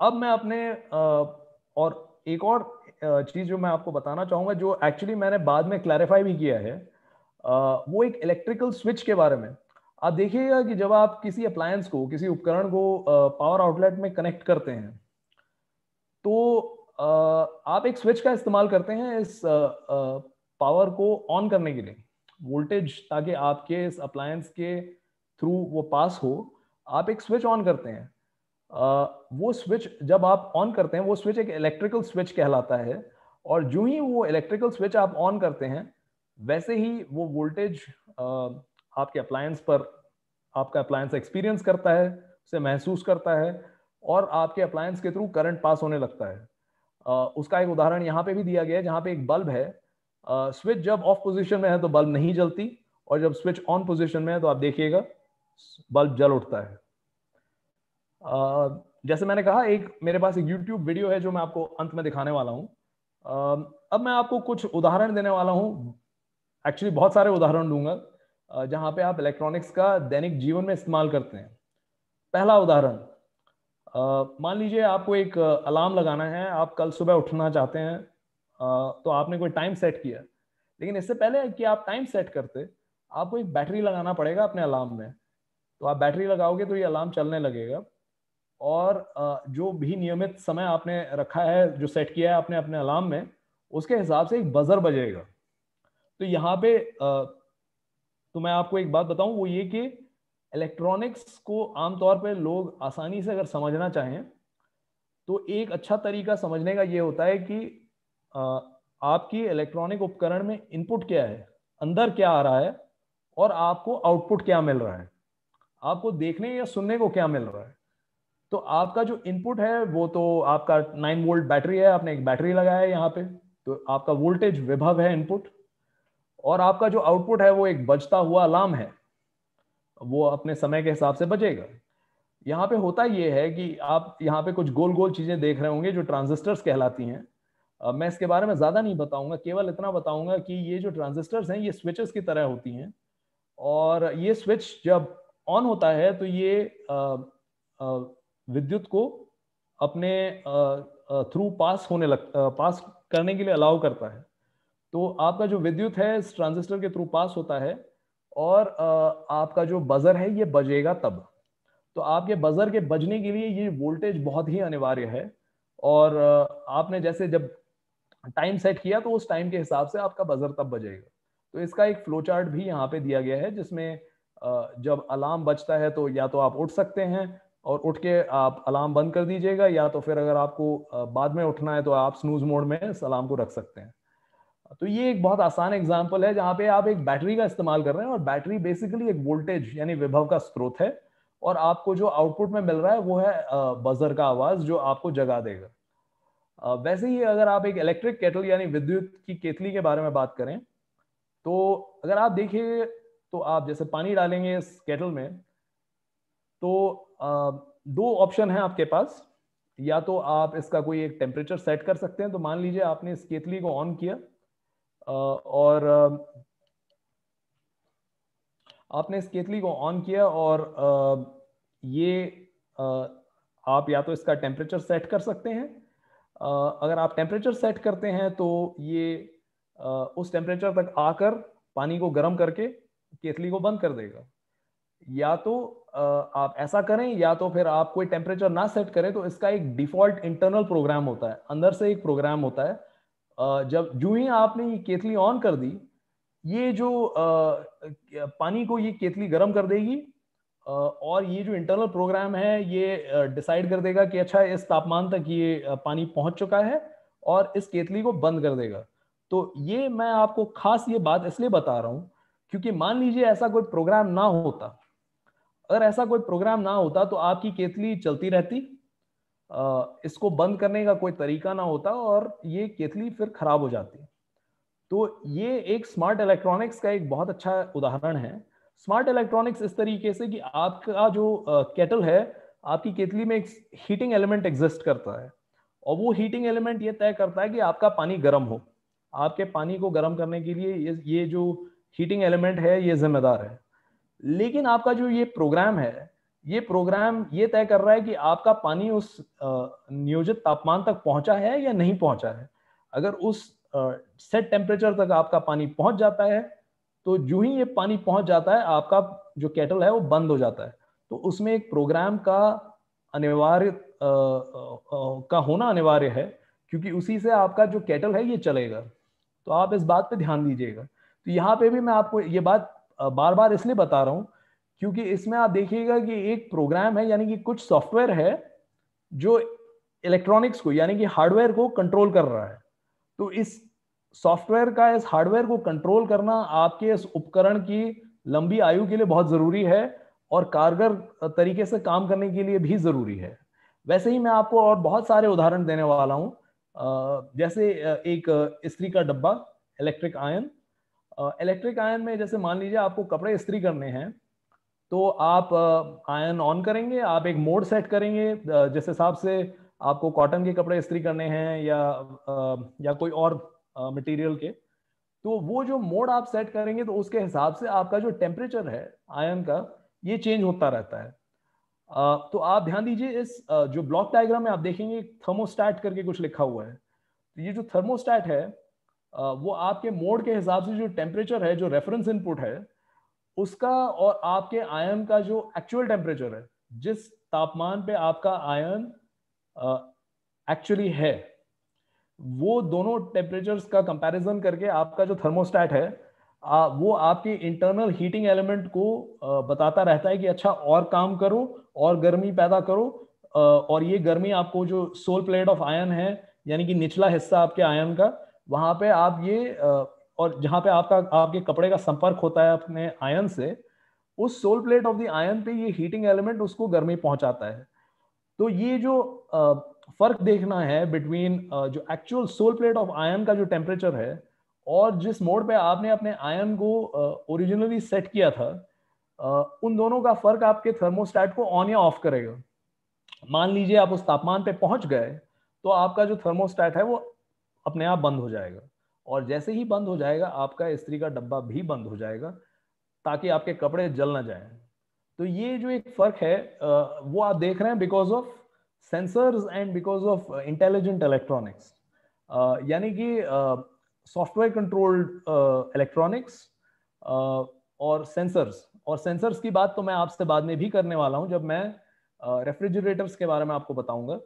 अब मैं अपने और एक और चीज जो मैं आपको बताना चाहूंगा जो एक्चुअली मैंने बाद में क्लैरिफाई भी किया है वो एक इलेक्ट्रिकल स्विच के बारे में आप देखिएगा कि जब आप किसी अप्लायंस को किसी उपकरण को पावर आउटलेट में कनेक्ट करते हैं तो आप एक स्विच का इस्तेमाल करते हैं इस पावर को ऑन करने के लिए वोल्टेज ताकि आपके इस अप्लायंस के थ्रू वो पास हो आप एक स्विच ऑन करते हैं वो स्विच जब आप ऑन करते हैं वो स्विच एक इलेक्ट्रिकल स्विच कहलाता है और जो ही वो इलेक्ट्रिकल स्विच आप ऑन करते हैं वैसे ही वो वोल्टेज आपके अप्लायंस पर आपका अप्लायंस एक्सपीरियंस करता है उसे महसूस करता है और आपके अप्लायंस के थ्रू करंट पास होने लगता है उसका एक उदाहरण यहाँ पे भी दिया गया है जहाँ पे एक बल्ब है स्विच जब ऑफ पोजिशन में है तो बल्ब नहीं जलती और जब स्विच ऑन पोजिशन में है तो आप देखिएगा बल्ब जल उठता है जैसे मैंने कहा एक मेरे पास एक YouTube वीडियो है जो मैं आपको अंत में दिखाने वाला हूँ अब मैं आपको कुछ उदाहरण देने वाला हूँ एक्चुअली बहुत सारे उदाहरण दूंगा जहां पे आप इलेक्ट्रॉनिक्स का दैनिक जीवन में इस्तेमाल करते हैं पहला उदाहरण मान लीजिए आपको एक अलार्म लगाना है आप कल सुबह उठना चाहते हैं तो आपने कोई टाइम सेट किया लेकिन इससे पहले कि आप टाइम सेट करते आपको एक बैटरी लगाना पड़ेगा अपने अलार्म में तो आप बैटरी लगाओगे तो ये अलार्म चलने लगेगा और जो भी नियमित समय आपने रखा है जो सेट किया है आपने अपने अलार्म में उसके हिसाब से एक बजर बजेगा तो यहाँ पे तो मैं आपको एक बात बताऊं वो ये कि इलेक्ट्रॉनिक्स को आमतौर पर लोग आसानी से अगर समझना चाहें तो एक अच्छा तरीका समझने का ये होता है कि आपकी इलेक्ट्रॉनिक उपकरण में इनपुट क्या है अंदर क्या आ रहा है और आपको आउटपुट क्या मिल रहा है आपको देखने या सुनने को क्या मिल रहा है तो आपका जो इनपुट है वो तो आपका नाइन वोल्ट बैटरी है आपने एक बैटरी लगाया है यहाँ पे तो आपका वोल्टेज विभव है इनपुट और आपका जो आउटपुट है वो एक बजता हुआ अलार्म है वो अपने समय के हिसाब से बचेगा यहाँ पे होता ये है कि आप यहाँ पे कुछ गोल गोल चीजें देख रहे होंगे जो ट्रांजिस्टर्स कहलाती हैं मैं इसके बारे में ज़्यादा नहीं बताऊंगा केवल इतना बताऊंगा कि ये जो ट्रांजिस्टर्स हैं ये स्विचेस की तरह होती हैं और ये स्विच जब ऑन होता है तो ये विद्युत को अपने थ्रू पास होने लग पास करने के लिए अलाउ करता है तो आपका जो विद्युत है इस ट्रांजिस्टर के थ्रू पास होता है और आपका जो बजर है ये बजेगा तब तो आपके बजर के बजने के लिए ये वोल्टेज बहुत ही अनिवार्य है और आपने जैसे जब टाइम सेट किया तो उस टाइम के हिसाब से आपका बजर तब बजेगा तो इसका एक फ्लो चार्ट भी यहाँ पे दिया गया है जिसमें जब अलार्म बजता है तो या तो आप उठ सकते हैं और उठ के आप अलार्म बंद कर दीजिएगा या तो फिर अगर आपको बाद में उठना है तो आप स्नूज मोड में इस अलार्म को रख सकते हैं तो ये एक बहुत आसान एग्जाम्पल है जहां पे आप एक बैटरी का इस्तेमाल कर रहे हैं और बैटरी बेसिकली एक वोल्टेज यानी विभव का स्रोत है और आपको जो आउटपुट में मिल रहा है वो है बजर का आवाज जो आपको जगा देगा वैसे ही अगर आप एक इलेक्ट्रिक केटल यानी विद्युत की केतली के बारे में बात करें तो अगर आप देखिए तो आप जैसे पानी डालेंगे इस केटल में तो दो ऑप्शन है आपके पास या तो आप इसका कोई एक टेम्परेचर सेट कर सकते हैं तो मान लीजिए आपने इस केतली को ऑन किया और आपने इस केतली को ऑन किया और ये आप या तो इसका टेम्परेचर सेट कर सकते हैं अगर आप टेम्परेचर सेट करते हैं तो ये उस टेम्परेचर तक आकर पानी को गर्म करके केतली को बंद कर देगा या तो आप ऐसा करें या तो फिर आप कोई टेम्परेचर ना सेट करें तो इसका एक डिफॉल्ट इंटरनल प्रोग्राम होता है अंदर से एक प्रोग्राम होता है जब जो ही आपने ये केतली ऑन कर दी ये जो पानी को ये केतली गर्म कर देगी और ये जो इंटरनल प्रोग्राम है ये डिसाइड कर देगा कि अच्छा इस तापमान तक ये पानी पहुंच चुका है और इस केतली को बंद कर देगा तो ये मैं आपको खास ये बात इसलिए बता रहा हूं क्योंकि मान लीजिए ऐसा कोई प्रोग्राम ना होता अगर ऐसा कोई प्रोग्राम ना होता तो आपकी केतली चलती रहती इसको बंद करने का कोई तरीका ना होता और ये केतली फिर खराब हो जाती तो ये एक स्मार्ट इलेक्ट्रॉनिक्स का एक बहुत अच्छा उदाहरण है स्मार्ट इलेक्ट्रॉनिक्स इस तरीके से कि आपका जो केटल है आपकी केतली में एक हीटिंग एलिमेंट एग्जिस्ट करता है और वो हीटिंग एलिमेंट ये तय करता है कि आपका पानी गर्म हो आपके पानी को गर्म करने के लिए ये ये जो हीटिंग एलिमेंट है ये जिम्मेदार है लेकिन आपका जो ये प्रोग्राम है ये प्रोग्राम ये तय कर रहा है कि आपका पानी उस नियोजित तापमान तक पहुंचा है या नहीं पहुंचा है अगर उस सेट टेम्परेचर तक आपका पानी पहुंच जाता है तो जो ही ये पानी पहुंच जाता है आपका जो केटल है वो बंद हो जाता है तो उसमें एक प्रोग्राम का अनिवार्य का होना अनिवार्य है क्योंकि उसी से आपका जो केटल है ये चलेगा तो आप इस बात पे ध्यान दीजिएगा तो यहाँ पे भी मैं आपको ये बात बार बार इसलिए बता रहा हूँ क्योंकि इसमें आप देखिएगा कि एक प्रोग्राम है यानी कि कुछ सॉफ्टवेयर है जो इलेक्ट्रॉनिक्स को यानी कि हार्डवेयर को कंट्रोल कर रहा है तो इस सॉफ्टवेयर का इस हार्डवेयर को कंट्रोल करना आपके इस उपकरण की लंबी आयु के लिए बहुत ज़रूरी है और कारगर तरीके से काम करने के लिए भी ज़रूरी है वैसे ही मैं आपको और बहुत सारे उदाहरण देने वाला हूँ जैसे एक स्त्री का डब्बा इलेक्ट्रिक आयन इलेक्ट्रिक आयन में जैसे मान लीजिए आपको कपड़े स्त्री करने हैं तो आप आयन ऑन करेंगे आप एक मोड सेट करेंगे जिस हिसाब से आपको कॉटन के कपड़े इस्त्री करने हैं या या कोई और मटेरियल के तो वो जो मोड आप सेट करेंगे तो उसके हिसाब से आपका जो टेम्परेचर है आयन का ये चेंज होता रहता है तो आप ध्यान दीजिए इस जो ब्लॉक डायग्राम में आप देखेंगे थर्मोस्टैट करके कुछ लिखा हुआ है तो ये जो थर्मोस्टैट है वो आपके मोड के हिसाब से जो टेम्परेचर है जो रेफरेंस इनपुट है उसका और आपके आयन का जो एक्चुअल टेम्परेचर है जिस तापमान पे आपका आयन एक्चुअली है वो दोनों टेम्परेचर्स का कंपैरिजन करके आपका जो थर्मोस्टैट है आ, वो आपकी इंटरनल हीटिंग एलिमेंट को आ, बताता रहता है कि अच्छा और काम करो और गर्मी पैदा करो आ, और ये गर्मी आपको जो सोल प्लेट ऑफ आयन है यानी कि निचला हिस्सा आपके आयन का वहां पे आप ये और जहां पे आपका आपके कपड़े का संपर्क होता है अपने आयन से उस sole plate of the iron पे ये हीटिंग एलिमेंट उसको गर्मी पहुंचाता है तो ये जो फर्क देखना है बिटवीन जो actual sole plate of iron का जो टेम्परेचर है और जिस मोड पे आपने अपने आयन को ओरिजिनली सेट किया था उन दोनों का फर्क आपके थर्मोस्टैट को ऑन या ऑफ करेगा मान लीजिए आप उस तापमान पे पहुंच गए तो आपका जो थर्मोस्टैट है वो अपने आप बंद हो जाएगा और जैसे ही बंद हो जाएगा आपका स्त्री का डब्बा भी बंद हो जाएगा ताकि आपके कपड़े जल ना जाए तो ये जो एक फर्क है वो आप देख रहे हैं because of sensors and because of intelligent electronics यानी कि सॉफ्टवेयर कंट्रोल्ड इलेक्ट्रॉनिक्स और सेंसर्स और सेंसर्स की बात तो मैं आपसे बाद में भी करने वाला हूं जब मैं रेफ्रिजरेटर्स uh, के बारे में आपको बताऊंगा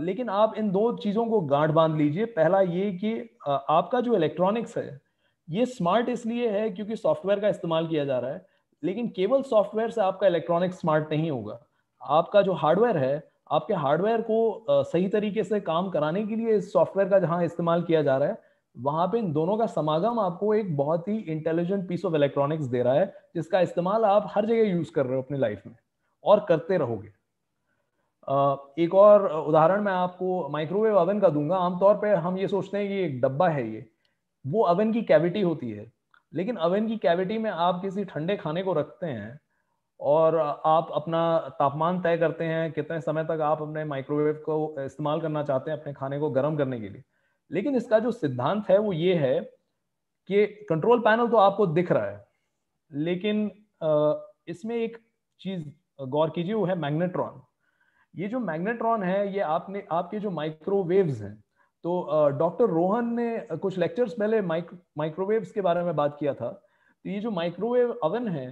लेकिन आप इन दो चीज़ों को गांठ बांध लीजिए पहला ये कि आपका जो इलेक्ट्रॉनिक्स है ये स्मार्ट इसलिए है क्योंकि सॉफ्टवेयर का इस्तेमाल किया जा रहा है लेकिन केवल सॉफ्टवेयर से आपका इलेक्ट्रॉनिक्स स्मार्ट नहीं होगा आपका जो हार्डवेयर है आपके हार्डवेयर को सही तरीके से काम कराने के लिए इस सॉफ्टवेयर का जहाँ इस्तेमाल किया जा रहा है वहाँ पे इन दोनों का समागम आपको एक बहुत ही इंटेलिजेंट पीस ऑफ इलेक्ट्रॉनिक्स दे रहा है जिसका इस्तेमाल आप हर जगह यूज कर रहे हो अपनी लाइफ में और करते रहोगे एक और उदाहरण मैं आपको माइक्रोवेव अवन का दूंगा आमतौर पर हम ये सोचते हैं कि एक डब्बा है ये वो अवन की कैविटी होती है लेकिन अवन की कैविटी में आप किसी ठंडे खाने को रखते हैं और आप अपना तापमान तय करते हैं कितने समय तक आप अपने माइक्रोवेव को इस्तेमाल करना चाहते हैं अपने खाने को गर्म करने के लिए लेकिन इसका जो सिद्धांत है वो ये है कि कंट्रोल पैनल तो आपको दिख रहा है लेकिन इसमें एक चीज गौर कीजिए वो है मैग्नेट्रॉन ये जो मैग्नेट्रॉन है ये आपने आपके जो माइक्रोवेव्स हैं तो डॉक्टर रोहन ने कुछ लेक्चर्स पहले माइक्रोवेव्स के बारे में बात किया था तो ये जो माइक्रोवेव अवन है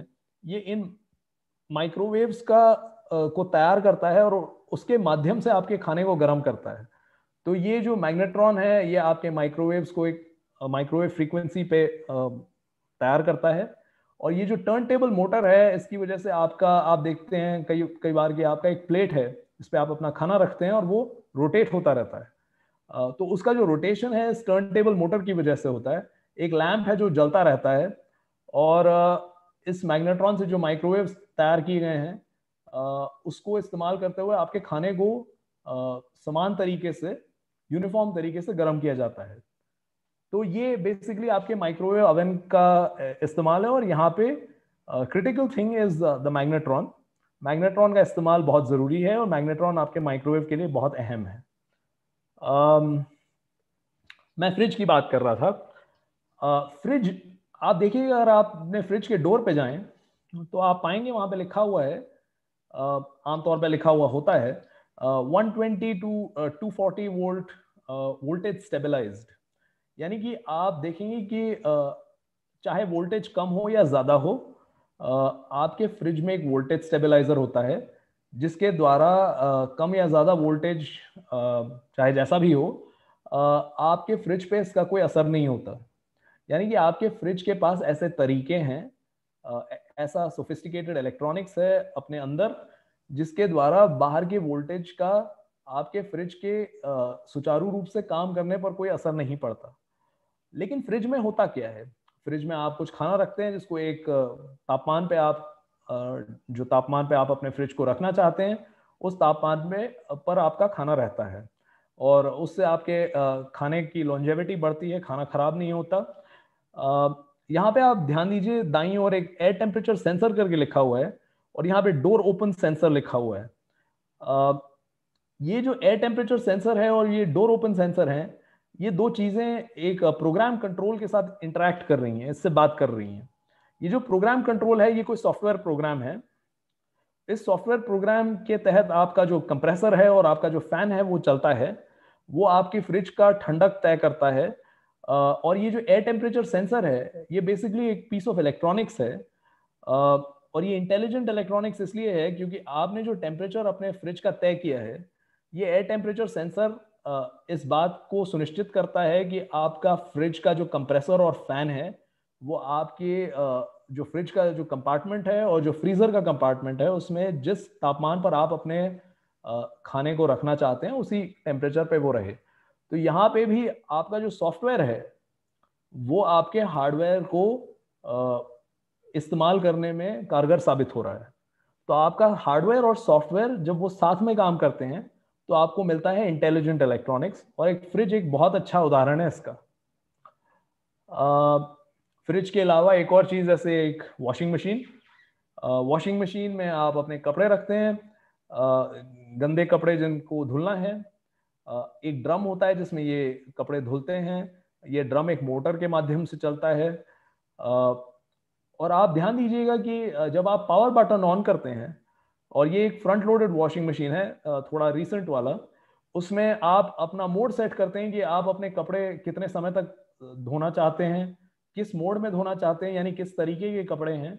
ये इन माइक्रोवेव्स का को तैयार करता है और उसके माध्यम से आपके खाने को गर्म करता है तो ये जो मैग्नेट्रॉन है ये आपके माइक्रोवेव्स को एक माइक्रोवेव फ्रीक्वेंसी पे तैयार करता है और ये जो टर्न टेबल मोटर है इसकी वजह से आपका आप देखते हैं कई कई बार कि आपका एक प्लेट है जिस पे आप अपना खाना रखते हैं और वो रोटेट होता रहता है तो उसका जो रोटेशन है टर्न टेबल मोटर की वजह से होता है एक लैम्प है जो जलता रहता है और इस मैग्नेट्रॉन से जो माइक्रोवेव तैयार किए गए हैं उसको इस्तेमाल करते हुए आपके खाने को समान तरीके से यूनिफॉर्म तरीके से गर्म किया जाता है तो ये बेसिकली आपके माइक्रोवेव अवन का इस्तेमाल है और यहाँ पे critical thing is the magnetron magnetron का इस्तेमाल बहुत ज़रूरी है और मैग्नेट्रॉन आपके माइक्रोवेव के लिए बहुत अहम है um, मैं फ्रिज की बात कर रहा था uh, फ्रिज आप देखिए अगर आप अपने फ्रिज के डोर पे जाएं तो आप पाएंगे वहाँ पे लिखा हुआ है uh, आमतौर पे लिखा हुआ होता है one twenty to two forty volt voltage stabilize यानी कि आप देखेंगे कि uh, चाहे वोल्टेज कम हो या ज़्यादा हो आपके फ्रिज में एक वोल्टेज स्टेबलाइजर होता है जिसके द्वारा कम या ज़्यादा वोल्टेज चाहे जैसा भी हो आपके फ्रिज पे इसका कोई असर नहीं होता यानी कि आपके फ्रिज के पास ऐसे तरीके हैं ऐसा सोफिस्टिकेटेड इलेक्ट्रॉनिक्स है अपने अंदर जिसके द्वारा बाहर के वोल्टेज का आपके फ्रिज के सुचारू रूप से काम करने पर कोई असर नहीं पड़ता लेकिन फ्रिज में होता क्या है फ्रिज में आप कुछ खाना रखते हैं जिसको एक तापमान पे आप जो तापमान पे आप अपने फ्रिज को रखना चाहते हैं उस तापमान में पर आपका खाना रहता है और उससे आपके खाने की लॉन्जेविटी बढ़ती है खाना खराब नहीं होता यहाँ पे आप ध्यान दीजिए दाई और एक एयर टेम्परेचर सेंसर करके लिखा हुआ है और यहाँ पे डोर ओपन सेंसर लिखा हुआ है ये जो एयर टेम्परेचर सेंसर है और ये डोर ओपन सेंसर है ये दो चीजें एक प्रोग्राम कंट्रोल के साथ इंटरेक्ट कर रही हैं इससे बात कर रही हैं ये जो प्रोग्राम कंट्रोल है ये कोई सॉफ्टवेयर प्रोग्राम है इस सॉफ्टवेयर प्रोग्राम के तहत आपका जो कंप्रेसर है और आपका जो फैन है वो चलता है वो आपकी फ्रिज का ठंडक तय करता है और ये जो एयर टेम्परेचर सेंसर है ये बेसिकली एक पीस ऑफ इलेक्ट्रॉनिक्स है और ये इंटेलिजेंट इलेक्ट्रॉनिक्स इसलिए है क्योंकि आपने जो टेम्परेचर अपने फ्रिज का तय किया है ये एयर टेम्परेचर सेंसर इस बात को सुनिश्चित करता है कि आपका फ्रिज का जो कंप्रेसर और फैन है वो आपके जो फ्रिज का जो कंपार्टमेंट है और जो फ्रीजर का कंपार्टमेंट है उसमें जिस तापमान पर आप अपने खाने को रखना चाहते हैं उसी टेम्परेचर पे वो रहे तो यहाँ पे भी आपका जो सॉफ्टवेयर है वो आपके हार्डवेयर को इस्तेमाल करने में कारगर साबित हो रहा है तो आपका हार्डवेयर और सॉफ्टवेयर जब वो साथ में काम करते हैं तो आपको मिलता है इंटेलिजेंट इलेक्ट्रॉनिक्स और एक फ्रिज एक बहुत अच्छा उदाहरण है इसका फ्रिज के अलावा एक और चीज़ जैसे एक वॉशिंग मशीन वॉशिंग मशीन में आप अपने कपड़े रखते हैं गंदे कपड़े जिनको धुलना है एक ड्रम होता है जिसमें ये कपड़े धुलते हैं ये ड्रम एक मोटर के माध्यम से चलता है और आप ध्यान दीजिएगा कि जब आप पावर बटन ऑन करते हैं और ये एक फ्रंट लोडेड वॉशिंग मशीन है थोड़ा रिसेंट वाला उसमें आप अपना मोड सेट करते हैं कि आप अपने कपड़े कितने समय तक धोना चाहते हैं किस मोड में धोना चाहते हैं यानी किस तरीके के कपड़े हैं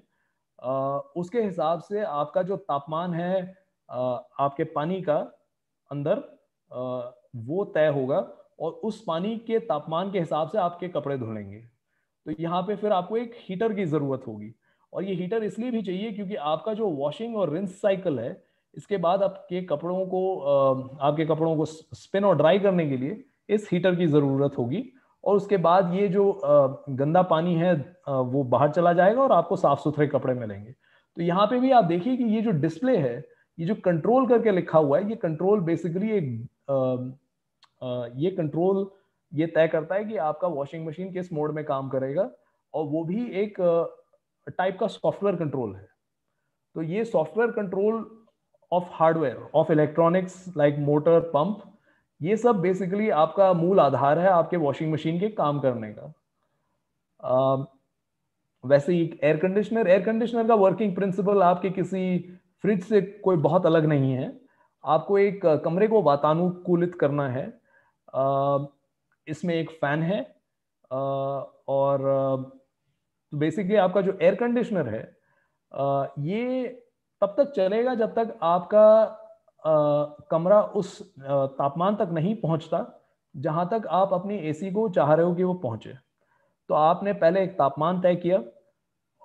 उसके हिसाब से आपका जो तापमान है आपके पानी का अंदर वो तय होगा और उस पानी के तापमान के हिसाब से आपके कपड़े धुलेंगे तो यहाँ पे फिर आपको एक हीटर की ज़रूरत होगी और ये हीटर इसलिए भी चाहिए क्योंकि आपका जो वॉशिंग और रिंस साइकिल है इसके बाद आपके कपड़ों को आपके कपड़ों को स्पिन और ड्राई करने के लिए इस हीटर की ज़रूरत होगी और उसके बाद ये जो गंदा पानी है वो बाहर चला जाएगा और आपको साफ सुथरे कपड़े मिलेंगे तो यहाँ पे भी आप देखिए कि ये जो डिस्प्ले है ये जो कंट्रोल करके लिखा हुआ है ये कंट्रोल बेसिकली एक ये कंट्रोल ये तय करता है कि आपका वॉशिंग मशीन किस मोड में काम करेगा और वो भी एक टाइप का सॉफ्टवेयर कंट्रोल है तो ये software control of hardware of electronics like motor pump ये सब बेसिकली आपका मूल आधार है आपके वॉशिंग मशीन के काम करने का uh, वैसे ही एयर कंडीशनर एयर कंडीशनर का वर्किंग प्रिंसिपल आपके किसी फ्रिज से कोई बहुत अलग नहीं है आपको एक कमरे को वातानुकूलित करना है uh, इसमें एक फैन है uh, और तो बेसिकली आपका जो एयर कंडीशनर है ये तब तक चलेगा जब तक आपका कमरा उस तापमान तक नहीं पहुंचता जहां तक आप अपनी एसी को चाह रहे हो कि वो पहुंचे तो आपने पहले एक तापमान तय किया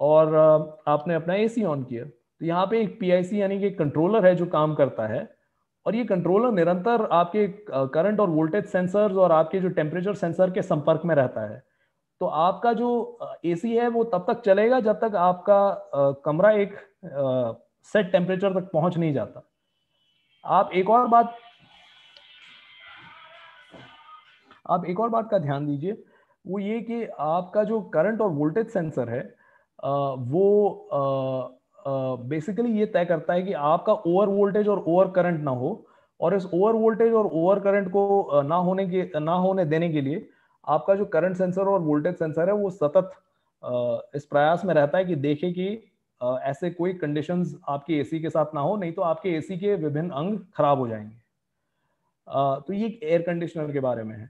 और आपने अपना एसी ऑन किया तो यहाँ पे एक पीआईसी यानी कि कंट्रोलर है जो काम करता है और ये कंट्रोलर निरंतर आपके करंट और वोल्टेज सेंसर्स और आपके जो टेम्परेचर सेंसर के संपर्क में रहता है तो आपका जो एसी है वो तब तक चलेगा जब तक आपका कमरा एक सेट टेम्परेचर तक पहुंच नहीं जाता आप एक और बात आप एक और बात का ध्यान दीजिए वो ये कि आपका जो करंट और वोल्टेज सेंसर है वो बेसिकली ये तय करता है कि आपका ओवर वोल्टेज और ओवर करंट ना हो और इस ओवर वोल्टेज और ओवर करंट को ना होने के ना होने देने के लिए आपका जो करंट सेंसर और वोल्टेज सेंसर है वो सतत इस प्रयास में रहता है कि देखे कि ऐसे कोई कंडीशंस आपके एसी के साथ ना हो नहीं तो आपके एसी के विभिन्न अंग खराब हो जाएंगे तो ये एयर कंडीशनर के बारे में है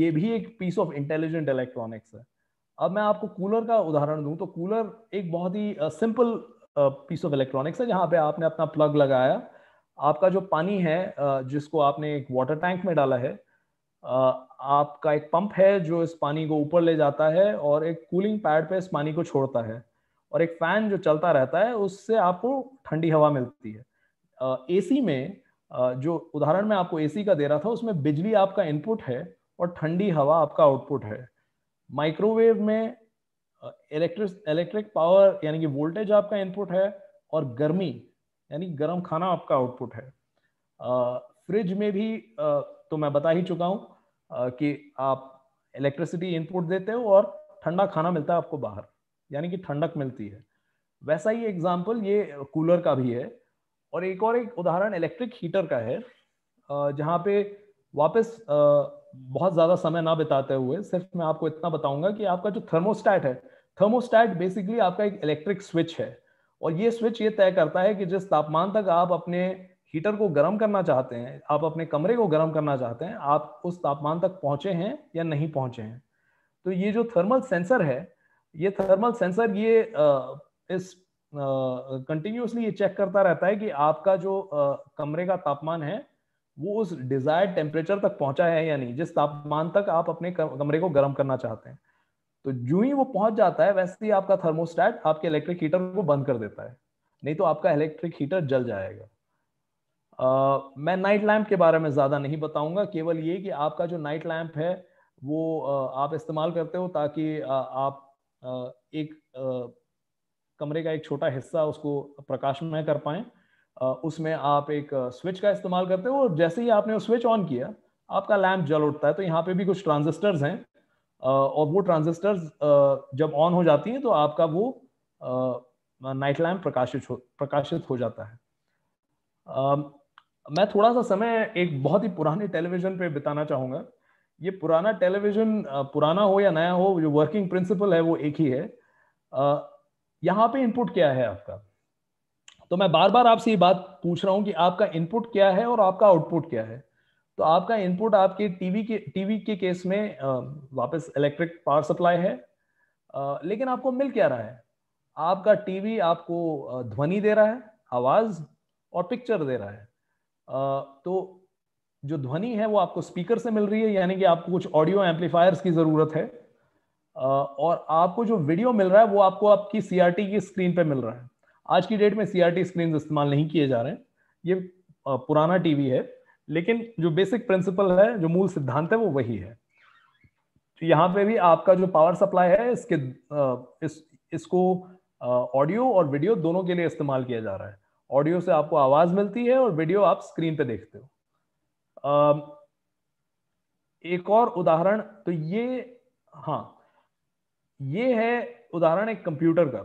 ये भी एक पीस ऑफ इंटेलिजेंट इलेक्ट्रॉनिक्स है अब मैं आपको कूलर का उदाहरण दूं तो कूलर एक बहुत ही सिंपल पीस ऑफ इलेक्ट्रॉनिक्स है जहाँ पे आपने अपना प्लग लगाया आपका जो पानी है जिसको आपने एक वाटर टैंक में डाला है आपका एक पंप है जो इस पानी को ऊपर ले जाता है और एक कूलिंग पैड पे इस पानी को छोड़ता है और एक फैन जो चलता रहता है उससे आपको ठंडी हवा मिलती है एसी में जो उदाहरण में आपको एसी का दे रहा था उसमें बिजली आपका इनपुट है और ठंडी हवा आपका आउटपुट है माइक्रोवेव में इलेक्ट्रिक इलेक्ट्रिक पावर यानी कि वोल्टेज आपका इनपुट है और गर्मी यानी गर्म खाना आपका आउटपुट है फ्रिज में भी तो मैं बता ही चुका हूँ कि आप इलेक्ट्रिसिटी इनपुट देते हो और ठंडा खाना मिलता है आपको बाहर यानी कि ठंडक मिलती है वैसा ही एग्जाम्पल ये कूलर का भी है और एक और एक उदाहरण इलेक्ट्रिक हीटर का है जहाँ पे वापस बहुत ज़्यादा समय ना बिताते हुए सिर्फ मैं आपको इतना बताऊंगा कि आपका जो थर्मोस्टैट है थर्मोस्टैट बेसिकली आपका एक इलेक्ट्रिक स्विच है और ये स्विच ये तय करता है कि जिस तापमान तक आप अपने हीटर को गर्म करना चाहते हैं आप अपने कमरे को गर्म करना चाहते हैं आप उस तापमान तक पहुंचे हैं या नहीं पहुंचे हैं तो ये जो थर्मल सेंसर है ये थर्मल सेंसर ये इस कंटिन्यूसली ये चेक करता रहता है कि आपका जो आ, कमरे का तापमान है वो उस डिजायर्ड टेम्परेचर तक पहुंचा है या नहीं जिस तापमान तक आप अपने कमरे को गर्म करना चाहते हैं तो जो ही वो पहुंच जाता है वैसे ही आपका थर्मोस्टैट आपके इलेक्ट्रिक हीटर को बंद कर देता है नहीं तो आपका इलेक्ट्रिक हीटर जल जाएगा मैं नाइट लैम्प के बारे में ज़्यादा नहीं बताऊंगा केवल ये कि आपका जो नाइट लैम्प है वो uh, आप इस्तेमाल करते हो ताकि uh, आप एक कमरे का एक छोटा हिस्सा उसको प्रकाशमय कर पाए उसमें आप एक स्विच का इस्तेमाल करते हो और जैसे ही आपने वो स्विच ऑन किया आपका लैम्प जल उठता है तो यहाँ पे भी कुछ ट्रांजिस्टर्स हैं और वो ट्रांजिस्टर्स जब ऑन हो जाती हैं तो आपका वो नाइट लैम्प प्रकाशित हो प्रकाशित हो जाता है मैं थोड़ा सा समय एक बहुत ही पुराने टेलीविजन पे बिताना चाहूंगा ये पुराना टेलीविजन पुराना हो या नया हो जो वर्किंग प्रिंसिपल है वो एक ही है यहाँ पे इनपुट क्या है आपका तो मैं बार बार आपसे ये बात पूछ रहा हूँ कि आपका इनपुट क्या है और आपका आउटपुट क्या है तो आपका इनपुट आपके टीवी के टीवी के केस में वापस इलेक्ट्रिक पावर सप्लाई है लेकिन आपको मिल क्या रहा है आपका टीवी आपको ध्वनि दे रहा है आवाज और पिक्चर दे रहा है तो जो ध्वनि है वो आपको स्पीकर से मिल रही है यानी कि आपको कुछ ऑडियो एम्पलीफायर्स की ज़रूरत है और आपको जो वीडियो मिल रहा है वो आपको आपकी सी की स्क्रीन पर मिल रहा है आज की डेट में सी स्क्रीन इस्तेमाल नहीं किए जा रहे हैं ये पुराना टीवी है लेकिन जो बेसिक प्रिंसिपल है जो मूल सिद्धांत है वो वही है तो यहाँ पे भी आपका जो पावर सप्लाई है इसके इस इसको ऑडियो और वीडियो दोनों के लिए इस्तेमाल किया जा रहा है ऑडियो से आपको आवाज मिलती है और वीडियो आप स्क्रीन पे देखते हो एक और उदाहरण तो ये हाँ ये है उदाहरण एक कंप्यूटर का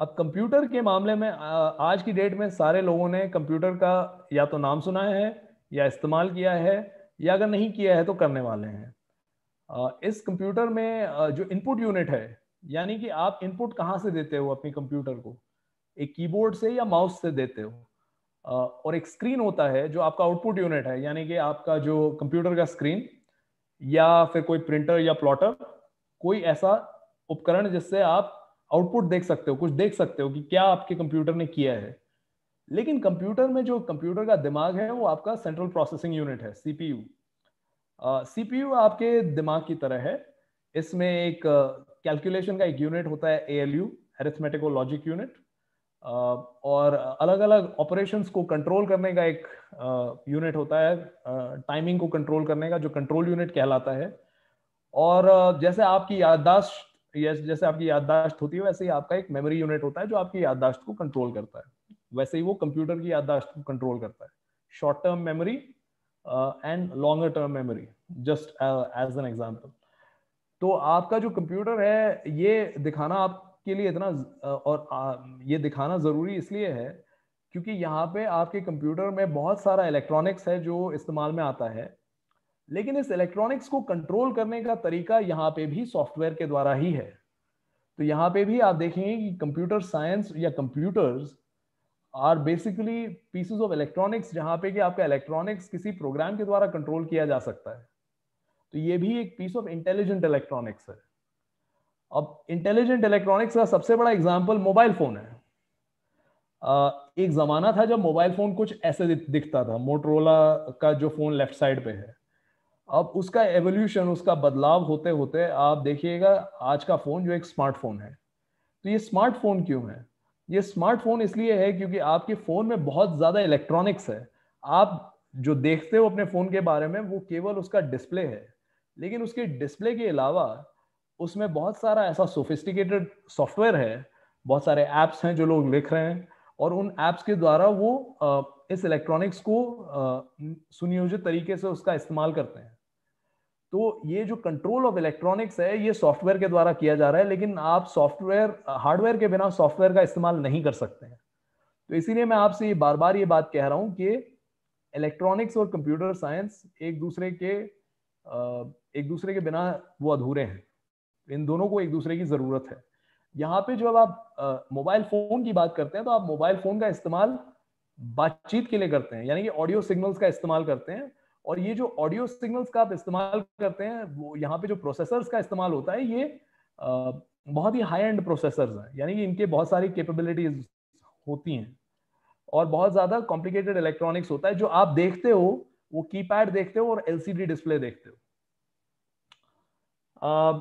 अब कंप्यूटर के मामले में आज की डेट में सारे लोगों ने कंप्यूटर का या तो नाम सुना है या इस्तेमाल किया है या अगर नहीं किया है तो करने वाले हैं इस कंप्यूटर में जो इनपुट यूनिट है यानी कि आप इनपुट कहाँ से देते हो अपनी कंप्यूटर को एक कीबोर्ड से या माउस से देते हो और एक स्क्रीन होता है जो आपका आउटपुट यूनिट है यानी कि आपका जो कंप्यूटर का स्क्रीन या फिर कोई प्रिंटर या प्लॉटर कोई ऐसा उपकरण जिससे आप आउटपुट देख सकते हो कुछ देख सकते हो कि क्या आपके कंप्यूटर ने किया है लेकिन कंप्यूटर में जो कंप्यूटर का दिमाग है वो आपका सेंट्रल प्रोसेसिंग यूनिट है सीपीयू सीपीयू आपके दिमाग की तरह है इसमें एक कैलकुलेशन uh, का एक यूनिट होता है एएलयू यू लॉजिक यूनिट और अलग अलग ऑपरेशंस को कंट्रोल करने का एक यूनिट होता है टाइमिंग को कंट्रोल करने का जो कंट्रोल यूनिट कहलाता है और जैसे आपकी याददाश्त जैसे आपकी याददाश्त होती है वैसे ही आपका एक मेमोरी यूनिट होता है जो आपकी याददाश्त को कंट्रोल करता है वैसे ही वो कंप्यूटर की याददाश्त को कंट्रोल करता है short term memory and longer term memory just as an example तो आपका जो कंप्यूटर है ये दिखाना आप के लिए इतना और ये दिखाना ज़रूरी इसलिए है क्योंकि यहाँ पे आपके कंप्यूटर में बहुत सारा इलेक्ट्रॉनिक्स है जो इस्तेमाल में आता है लेकिन इस इलेक्ट्रॉनिक्स को कंट्रोल करने का तरीका यहाँ पे भी सॉफ्टवेयर के द्वारा ही है तो यहाँ पे भी आप देखेंगे कि कंप्यूटर साइंस या computers are basically pieces of electronics जहाँ पे कि आपका इलेक्ट्रॉनिक्स किसी प्रोग्राम के द्वारा कंट्रोल किया जा सकता है तो ये भी एक पीस ऑफ इंटेलिजेंट इलेक्ट्रॉनिक्स है अब इंटेलिजेंट इलेक्ट्रॉनिक्स का सबसे बड़ा एग्जाम्पल मोबाइल फोन है एक जमाना था जब मोबाइल फोन कुछ ऐसे दिखता था मोटरोला का जो फोन लेफ्ट साइड पे है अब उसका एवोल्यूशन उसका बदलाव होते होते आप देखिएगा आज का फोन जो एक स्मार्टफोन है तो ये स्मार्टफोन क्यों है ये स्मार्टफोन इसलिए है क्योंकि आपके फोन में बहुत ज्यादा इलेक्ट्रॉनिक्स है आप जो देखते हो अपने फोन के बारे में वो केवल उसका डिस्प्ले है लेकिन उसके डिस्प्ले के अलावा उसमें बहुत सारा ऐसा सोफिस्टिकेटेड सॉफ्टवेयर है बहुत सारे ऐप्स हैं जो लोग लिख रहे हैं और उन ऐप्स के द्वारा वो इस इलेक्ट्रॉनिक्स को सुनियोजित तरीके से उसका इस्तेमाल करते हैं तो ये जो कंट्रोल ऑफ इलेक्ट्रॉनिक्स है ये सॉफ्टवेयर के द्वारा किया जा रहा है लेकिन आप सॉफ्टवेयर हार्डवेयर के बिना सॉफ्टवेयर का इस्तेमाल नहीं कर सकते हैं तो इसीलिए मैं आपसे बार बार ये बात कह रहा हूँ कि इलेक्ट्रॉनिक्स और कंप्यूटर साइंस एक दूसरे के एक दूसरे के बिना वो अधूरे हैं इन दोनों को एक दूसरे की ज़रूरत है यहाँ पे जब आप मोबाइल फ़ोन की बात करते हैं तो आप मोबाइल फ़ोन का इस्तेमाल बातचीत के लिए करते हैं यानी कि ऑडियो सिग्नल्स का इस्तेमाल करते हैं और ये जो ऑडियो सिग्नल्स का आप इस्तेमाल करते हैं वो यहाँ पे जो प्रोसेसर्स का इस्तेमाल होता है ये आ, बहुत ही हाई एंड प्रोसेसर्स हैं यानी कि इनके बहुत सारी कैपेबिलिटीज होती हैं और बहुत ज़्यादा कॉम्प्लिकेटेड इलेक्ट्रॉनिक्स होता है जो आप देखते हो वो कीपैड देखते हो और एलसीडी डिस्प्ले देखते हो आ,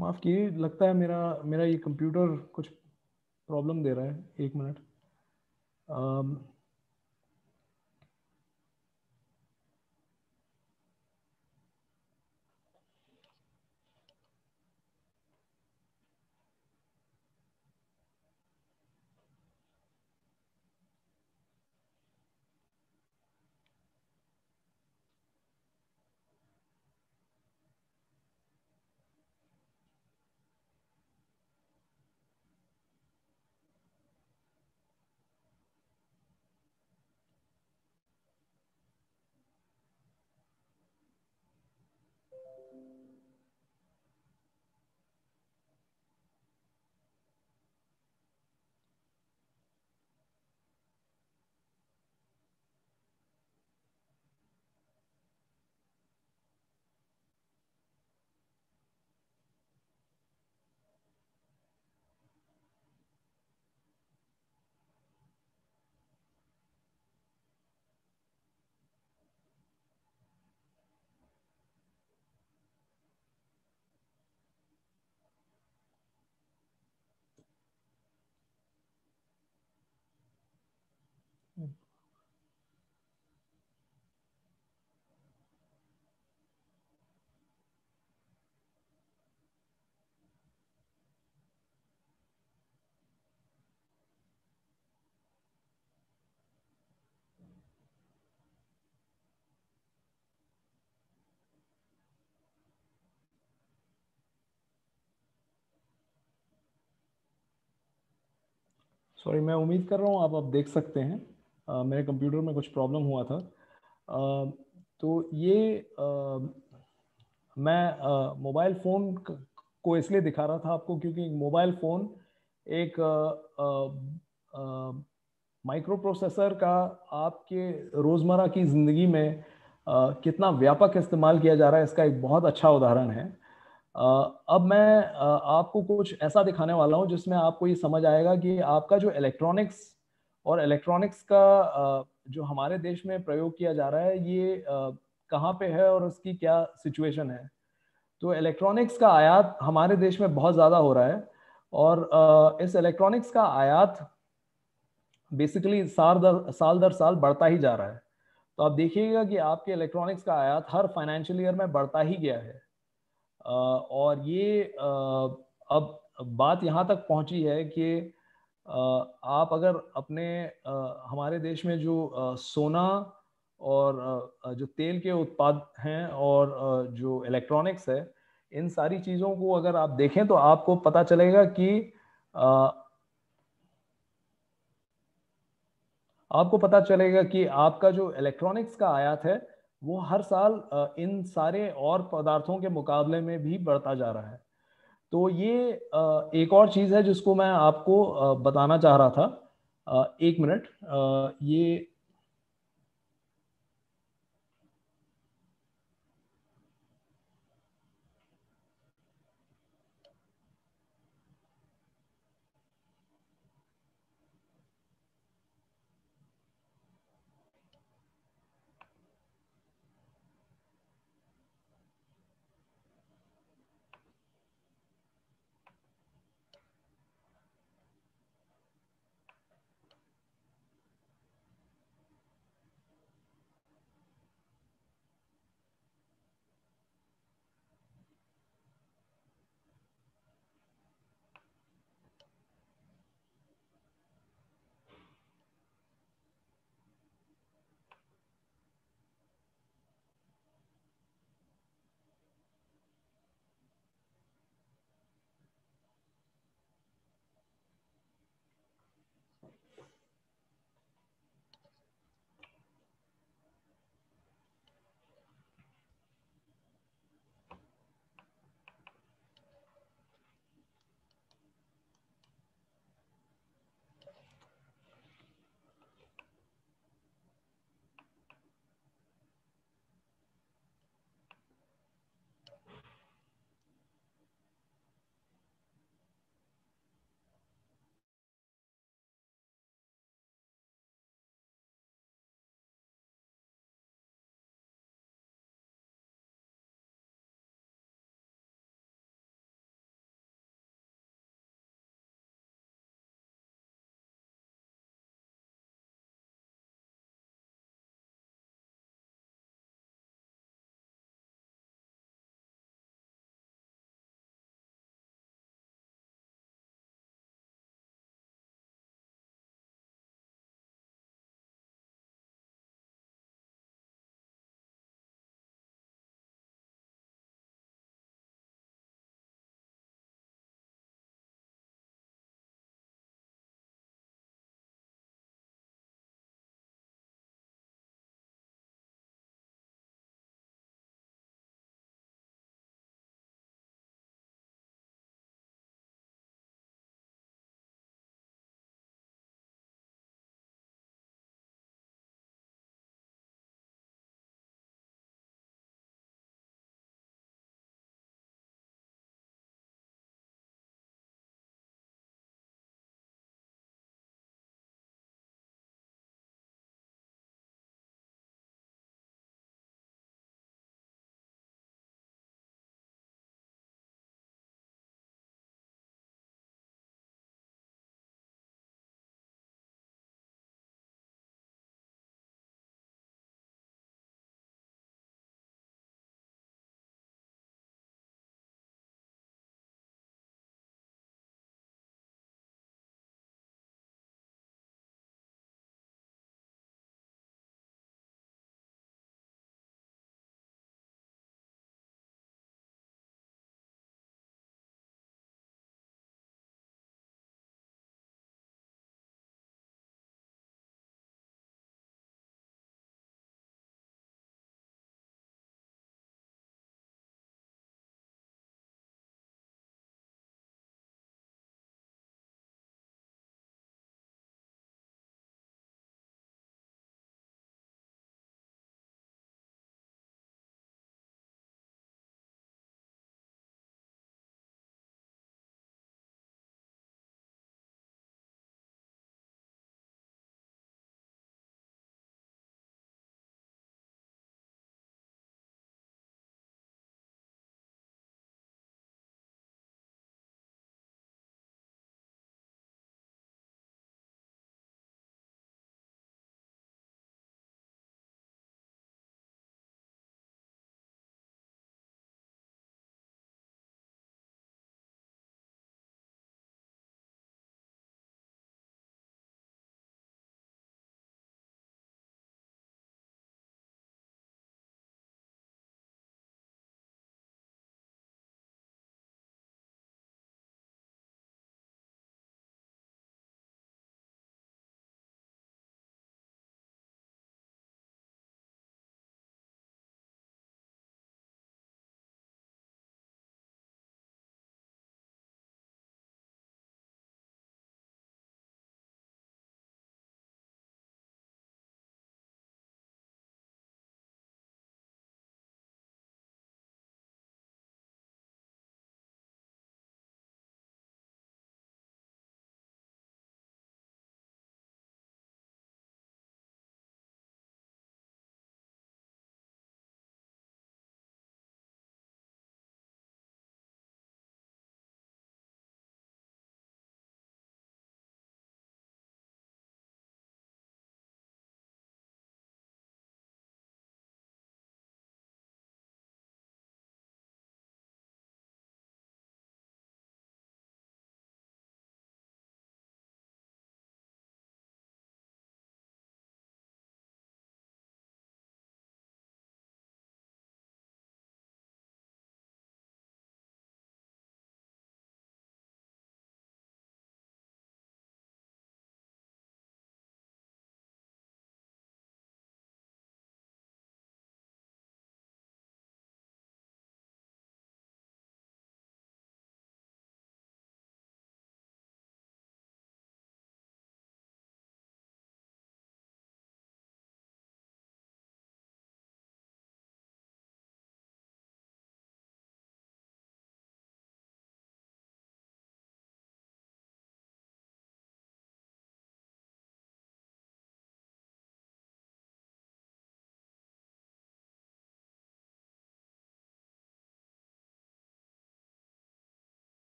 माफ किए लगता है मेरा मेरा ये कंप्यूटर कुछ प्रॉब्लम दे रहा है एक मिनट सॉरी मैं उम्मीद कर रहा हूँ आप अब देख सकते हैं आ, मेरे कंप्यूटर में कुछ प्रॉब्लम हुआ था आ, तो ये आ, मैं मोबाइल फ़ोन को इसलिए दिखा रहा था आपको क्योंकि मोबाइल फ़ोन एक माइक्रो प्रोसेसर का आपके रोज़मर्रा की ज़िंदगी में कितना व्यापक इस्तेमाल किया जा रहा है इसका एक बहुत अच्छा उदाहरण है अब मैं आपको कुछ ऐसा दिखाने वाला हूँ जिसमें आपको ये समझ आएगा कि आपका जो इलेक्ट्रॉनिक्स और इलेक्ट्रॉनिक्स का जो हमारे देश में प्रयोग किया जा रहा है ये कहाँ पे है और उसकी क्या सिचुएशन है तो इलेक्ट्रॉनिक्स का आयात हमारे देश में बहुत ज़्यादा हो रहा है और इस इलेक्ट्रॉनिक्स का आयात बेसिकली साल दर साल दर साल बढ़ता ही जा रहा है तो आप देखिएगा कि आपके इलेक्ट्रॉनिक्स का आयात हर फाइनेंशियल ईयर में बढ़ता ही गया है और ये अब बात यहाँ तक पहुँची है कि आप अगर अपने हमारे देश में जो सोना और जो तेल के उत्पाद हैं और जो इलेक्ट्रॉनिक्स है इन सारी चीज़ों को अगर आप देखें तो आपको पता चलेगा कि आपको पता चलेगा कि आपका जो इलेक्ट्रॉनिक्स का आयात है वो हर साल इन सारे और पदार्थों के मुकाबले में भी बढ़ता जा रहा है तो ये एक और चीज़ है जिसको मैं आपको बताना चाह रहा था एक मिनट ये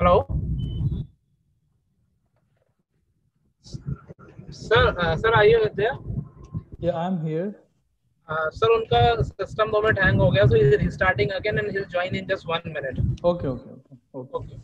hello sir sir sir, are you there? Uh, उनका सिस्टम दो हैंग हो गया so is restarting again and he will join in just 1 मिनट okay okay okay okay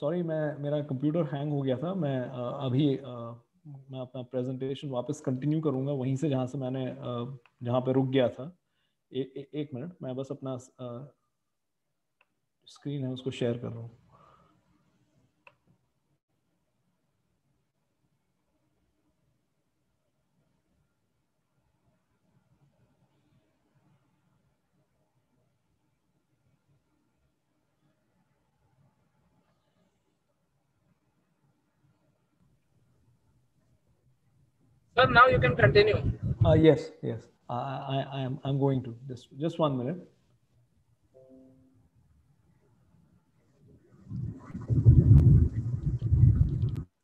sorry मैं मेरा कंप्यूटर हैंग हो गया था मैं अभी मैं अपना प्रेजेंटेशन वापस कंटिन्यू करूँगा वहीं से जहाँ से मैंने जहाँ पे रुक गया था ए, ए, एक मिनट मैं बस अपना स्क्रीन है उसको शेयर कर रहा हूँ Sir, now you can continue. Uh, yes, yes. I, I, I am. I'm going to just just one minute.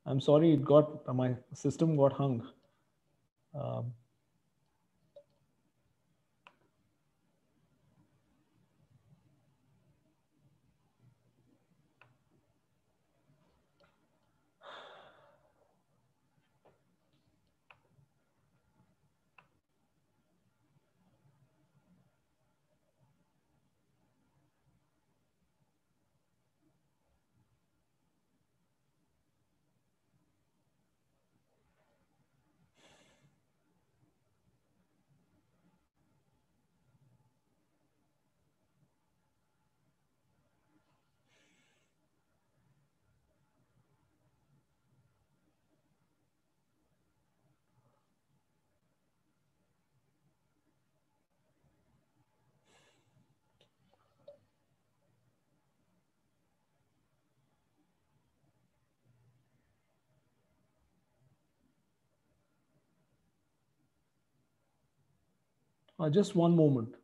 I'm sorry, it got my system got hung. Um, Uh, just one moment.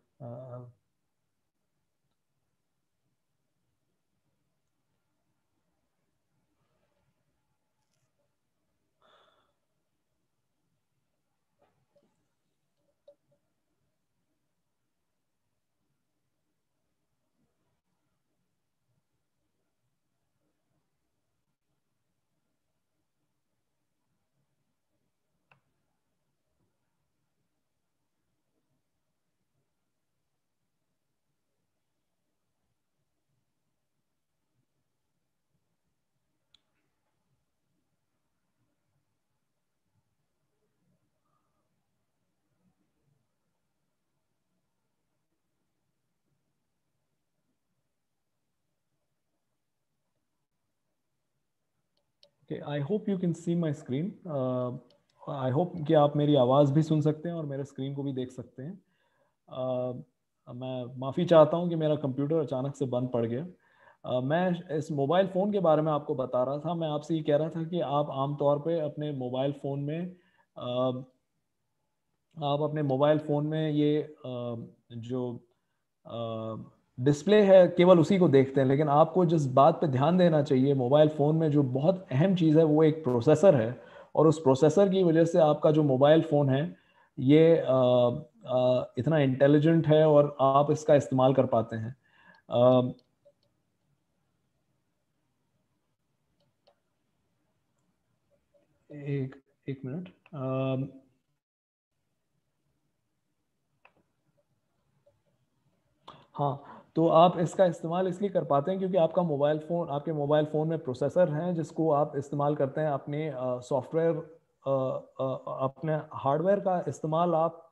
I hope you can see my screen I hope कि आप मेरी आवाज़ भी सुन सकते हैं और मेरे screen को भी देख सकते हैं uh, मैं माफ़ी चाहता हूँ कि मेरा कंप्यूटर अचानक से बंद पड़ गया uh, मैं इस मोबाइल फ़ोन के बारे में आपको बता रहा था मैं आपसे ये कह रहा था कि आप आमतौर पे अपने मोबाइल फ़ोन में uh, आप अपने मोबाइल फ़ोन में ये uh, जो uh, डिस्प्ले है केवल उसी को देखते हैं लेकिन आपको जिस बात पे ध्यान देना चाहिए मोबाइल फ़ोन में जो बहुत अहम चीज़ है वो एक प्रोसेसर है और उस प्रोसेसर की वजह से आपका जो मोबाइल फ़ोन है ये आ, आ, इतना इंटेलिजेंट है और आप इसका इस्तेमाल कर पाते हैं आ, एक एक मिनट हाँ तो आप इसका इस्तेमाल इसलिए कर पाते हैं क्योंकि आपका मोबाइल फ़ोन आपके मोबाइल फ़ोन में प्रोसेसर हैं जिसको आप इस्तेमाल करते हैं अपने सॉफ्टवेयर अपने हार्डवेयर का इस्तेमाल आप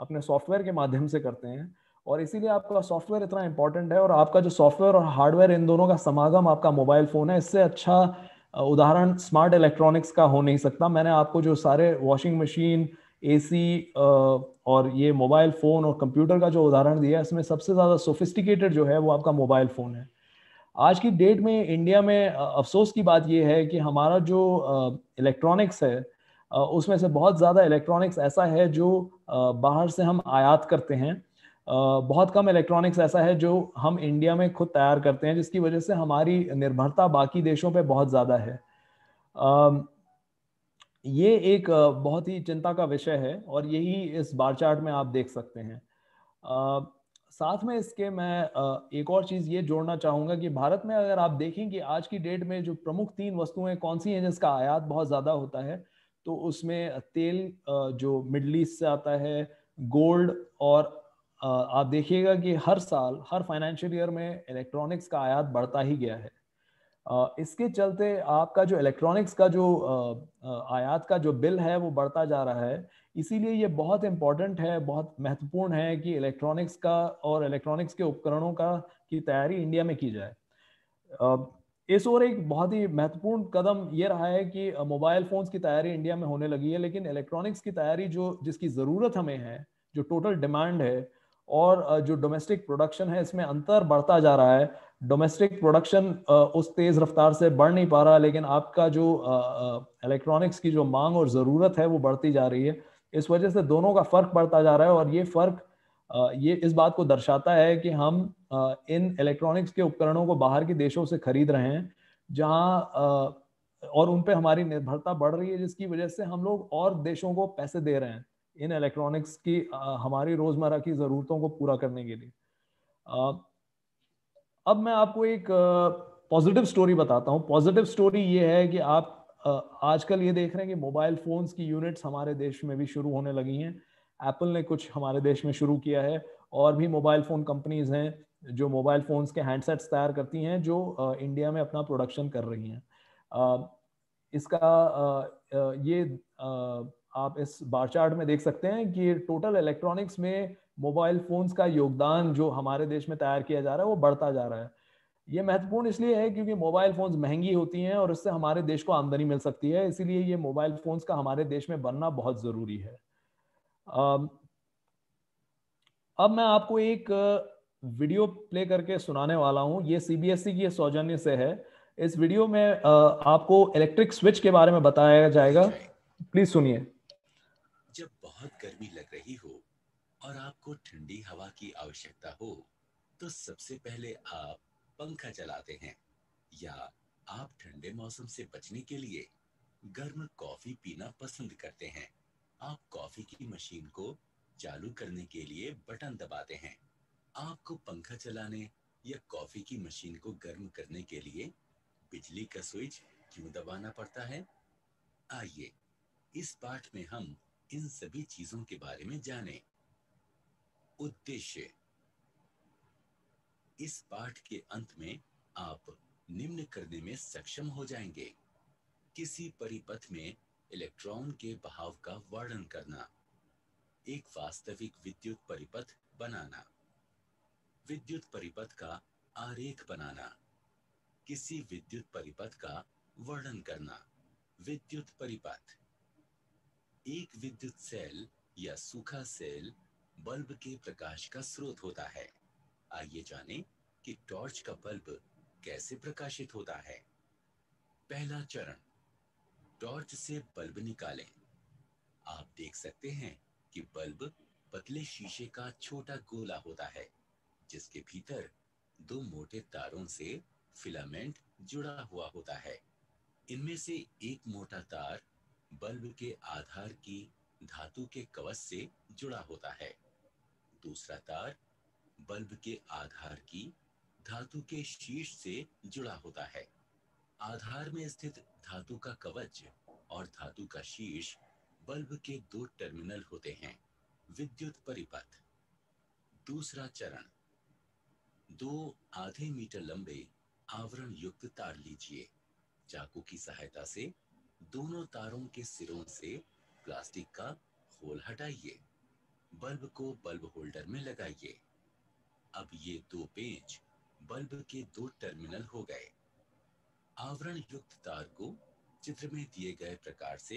अपने सॉफ्टवेयर के माध्यम से करते हैं और इसीलिए आपका सॉफ्टवेयर इतना इंपॉर्टेंट है और आपका जो सॉफ्टवेयर और हार्डवेयर इन दोनों का समागम आपका मोबाइल फ़ोन है इससे अच्छा उदाहरण स्मार्ट इलेक्ट्रॉनिक्स का हो नहीं सकता मैंने आपको जो सारे वॉशिंग मशीन एसी और ये मोबाइल फ़ोन और कंप्यूटर का जो उदाहरण दिया इसमें सबसे ज़्यादा सोफिस्टिकेटेड जो है वो आपका मोबाइल फ़ोन है आज की डेट में इंडिया में अफसोस की बात यह है कि हमारा जो इलेक्ट्रॉनिक्स है उसमें से बहुत ज़्यादा इलेक्ट्रॉनिक्स ऐसा है जो बाहर से हम आयात करते हैं बहुत कम इलेक्ट्रॉनिक्स ऐसा है जो हम इंडिया में खुद तैयार करते हैं जिसकी वजह से हमारी निर्भरता बाकी देशों पे बहुत ज़्यादा है ये एक बहुत ही चिंता का विषय है और यही इस बार चार्ट में आप देख सकते हैं आ, साथ में इसके मैं एक और चीज़ ये जोड़ना चाहूँगा कि भारत में अगर आप देखें कि आज की डेट में जो प्रमुख तीन वस्तुएं कौन सी हैं जिसका आयात बहुत ज़्यादा होता है तो उसमें तेल जो मिडल ईस्ट से आता है गोल्ड और आप देखिएगा कि हर साल हर फाइनेंशियल ईयर में इलेक्ट्रॉनिक्स का आयात बढ़ता ही गया है इसके चलते आपका जो इलेक्ट्रॉनिक्स का जो आयात का जो बिल है वो बढ़ता जा रहा है इसीलिए ये बहुत इम्पॉर्टेंट है बहुत महत्वपूर्ण है कि इलेक्ट्रॉनिक्स का और इलेक्ट्रॉनिक्स के उपकरणों का की तैयारी इंडिया में की जाए इस और एक बहुत ही महत्वपूर्ण कदम ये रहा है कि मोबाइल फोन्स की तैयारी इंडिया में होने लगी है लेकिन इलेक्ट्रॉनिक्स की तैयारी जो जिसकी ज़रूरत हमें है जो टोटल डिमांड है और जो डोमेस्टिक प्रोडक्शन है इसमें अंतर बढ़ता जा रहा है डोमेस्टिक प्रोडक्शन uh, उस तेज रफ्तार से बढ़ नहीं पा रहा लेकिन आपका जो इलेक्ट्रॉनिक्स uh, uh, की जो मांग और ज़रूरत है वो बढ़ती जा रही है इस वजह से दोनों का फर्क बढ़ता जा रहा है और ये फर्क ये इस बात को दर्शाता है कि हम इन इलेक्ट्रॉनिक्स के उपकरणों को बाहर के देशों से खरीद रहे हैं जहाँ और उन पर हमारी निर्भरता बढ़ रही है जिसकी वजह से हम लोग और देशों को पैसे दे रहे हैं इन इलेक्ट्रॉनिक्स की हमारी रोजमर्रा की ज़रूरतों को पूरा करने के लिए अब मैं आपको एक पॉजिटिव स्टोरी बताता हूँ पॉजिटिव स्टोरी ये है कि आप आजकल ये देख रहे हैं कि मोबाइल फोन्स की यूनिट्स हमारे देश में भी शुरू होने लगी हैं एप्पल ने कुछ हमारे देश में शुरू किया है और भी मोबाइल फ़ोन कंपनीज हैं जो मोबाइल फ़ोन्स के हैंडसेट्स तैयार करती हैं जो इंडिया में अपना प्रोडक्शन कर रही हैं इसका ये आप इस बार चार्ट में देख सकते हैं कि टोटल इलेक्ट्रॉनिक्स में मोबाइल फोन्स का योगदान जो हमारे देश में तैयार किया जा रहा है वो बढ़ता जा रहा है ये महत्वपूर्ण इसलिए है क्योंकि मोबाइल फोन्स महंगी होती हैं और इससे हमारे देश को आमदनी मिल सकती है इसीलिए ये मोबाइल फोन्स का हमारे देश में बनना बहुत ज़रूरी है अब मैं आपको एक वीडियो प्ले करके सुनाने वाला हूँ ये सीबीएसई e की सौजन्य से है इस वीडियो में आपको इलेक्ट्रिक स्विच के बारे में बताया जाएगा प्लीज सुनिए जब बहुत गर्मी लगे और आपको ठंडी हवा की आवश्यकता हो तो सबसे पहले आप पंखा चलाते हैं या आप ठंडे मौसम से बचने के लिए गर्म कॉफी पीना पसंद करते हैं आप कॉफी की मशीन को चालू करने के लिए बटन दबाते हैं आपको पंखा चलाने या कॉफी की मशीन को गर्म करने के लिए बिजली का स्विच क्यों दबाना पड़ता है आइए इस पाठ में हम इन सभी चीजों के बारे में जानें। उद्देश्य इस पाठ के अंत में आप निम्न करने में सक्षम हो जाएंगे किसी परिपथ में इलेक्ट्रॉन के बहाव का वर्णन करना एक वास्तविक विद्युत परिपथ बनाना विद्युत परिपथ का आरेख बनाना किसी विद्युत परिपथ का वर्णन करना विद्युत परिपथ एक विद्युत सेल या सूखा सेल बल्ब के प्रकाश का स्रोत होता है आइए जानें कि टॉर्च का बल्ब कैसे प्रकाशित होता है पहला चरण टॉर्च से बल्ब निकालें आप देख सकते हैं कि बल्ब पतले शीशे का छोटा गोला होता है जिसके भीतर दो मोटे तारों से फिलामेंट जुड़ा हुआ होता है इनमें से एक मोटा तार बल्ब के आधार की धातु के कवच से जुड़ा होता है दूसरा तार बल्ब के आधार की धातु के शीर्ष से जुड़ा होता है आधार में स्थित धातु का कवच और धातु का शीर्ष बल्ब के दो टर्मिनल होते हैं विद्युत परिपथ दूसरा चरण दो आधे मीटर लंबे आवरण युक्त तार लीजिए चाकू की सहायता से दोनों तारों के सिरों से प्लास्टिक का होल हटाइए बल्ब को बल्ब होल्डर में लगाइए अब ये दो पेंच बल्ब के दो टर्मिनल हो गए आवरण युक्त तार को चित्र में दिए गए प्रकार से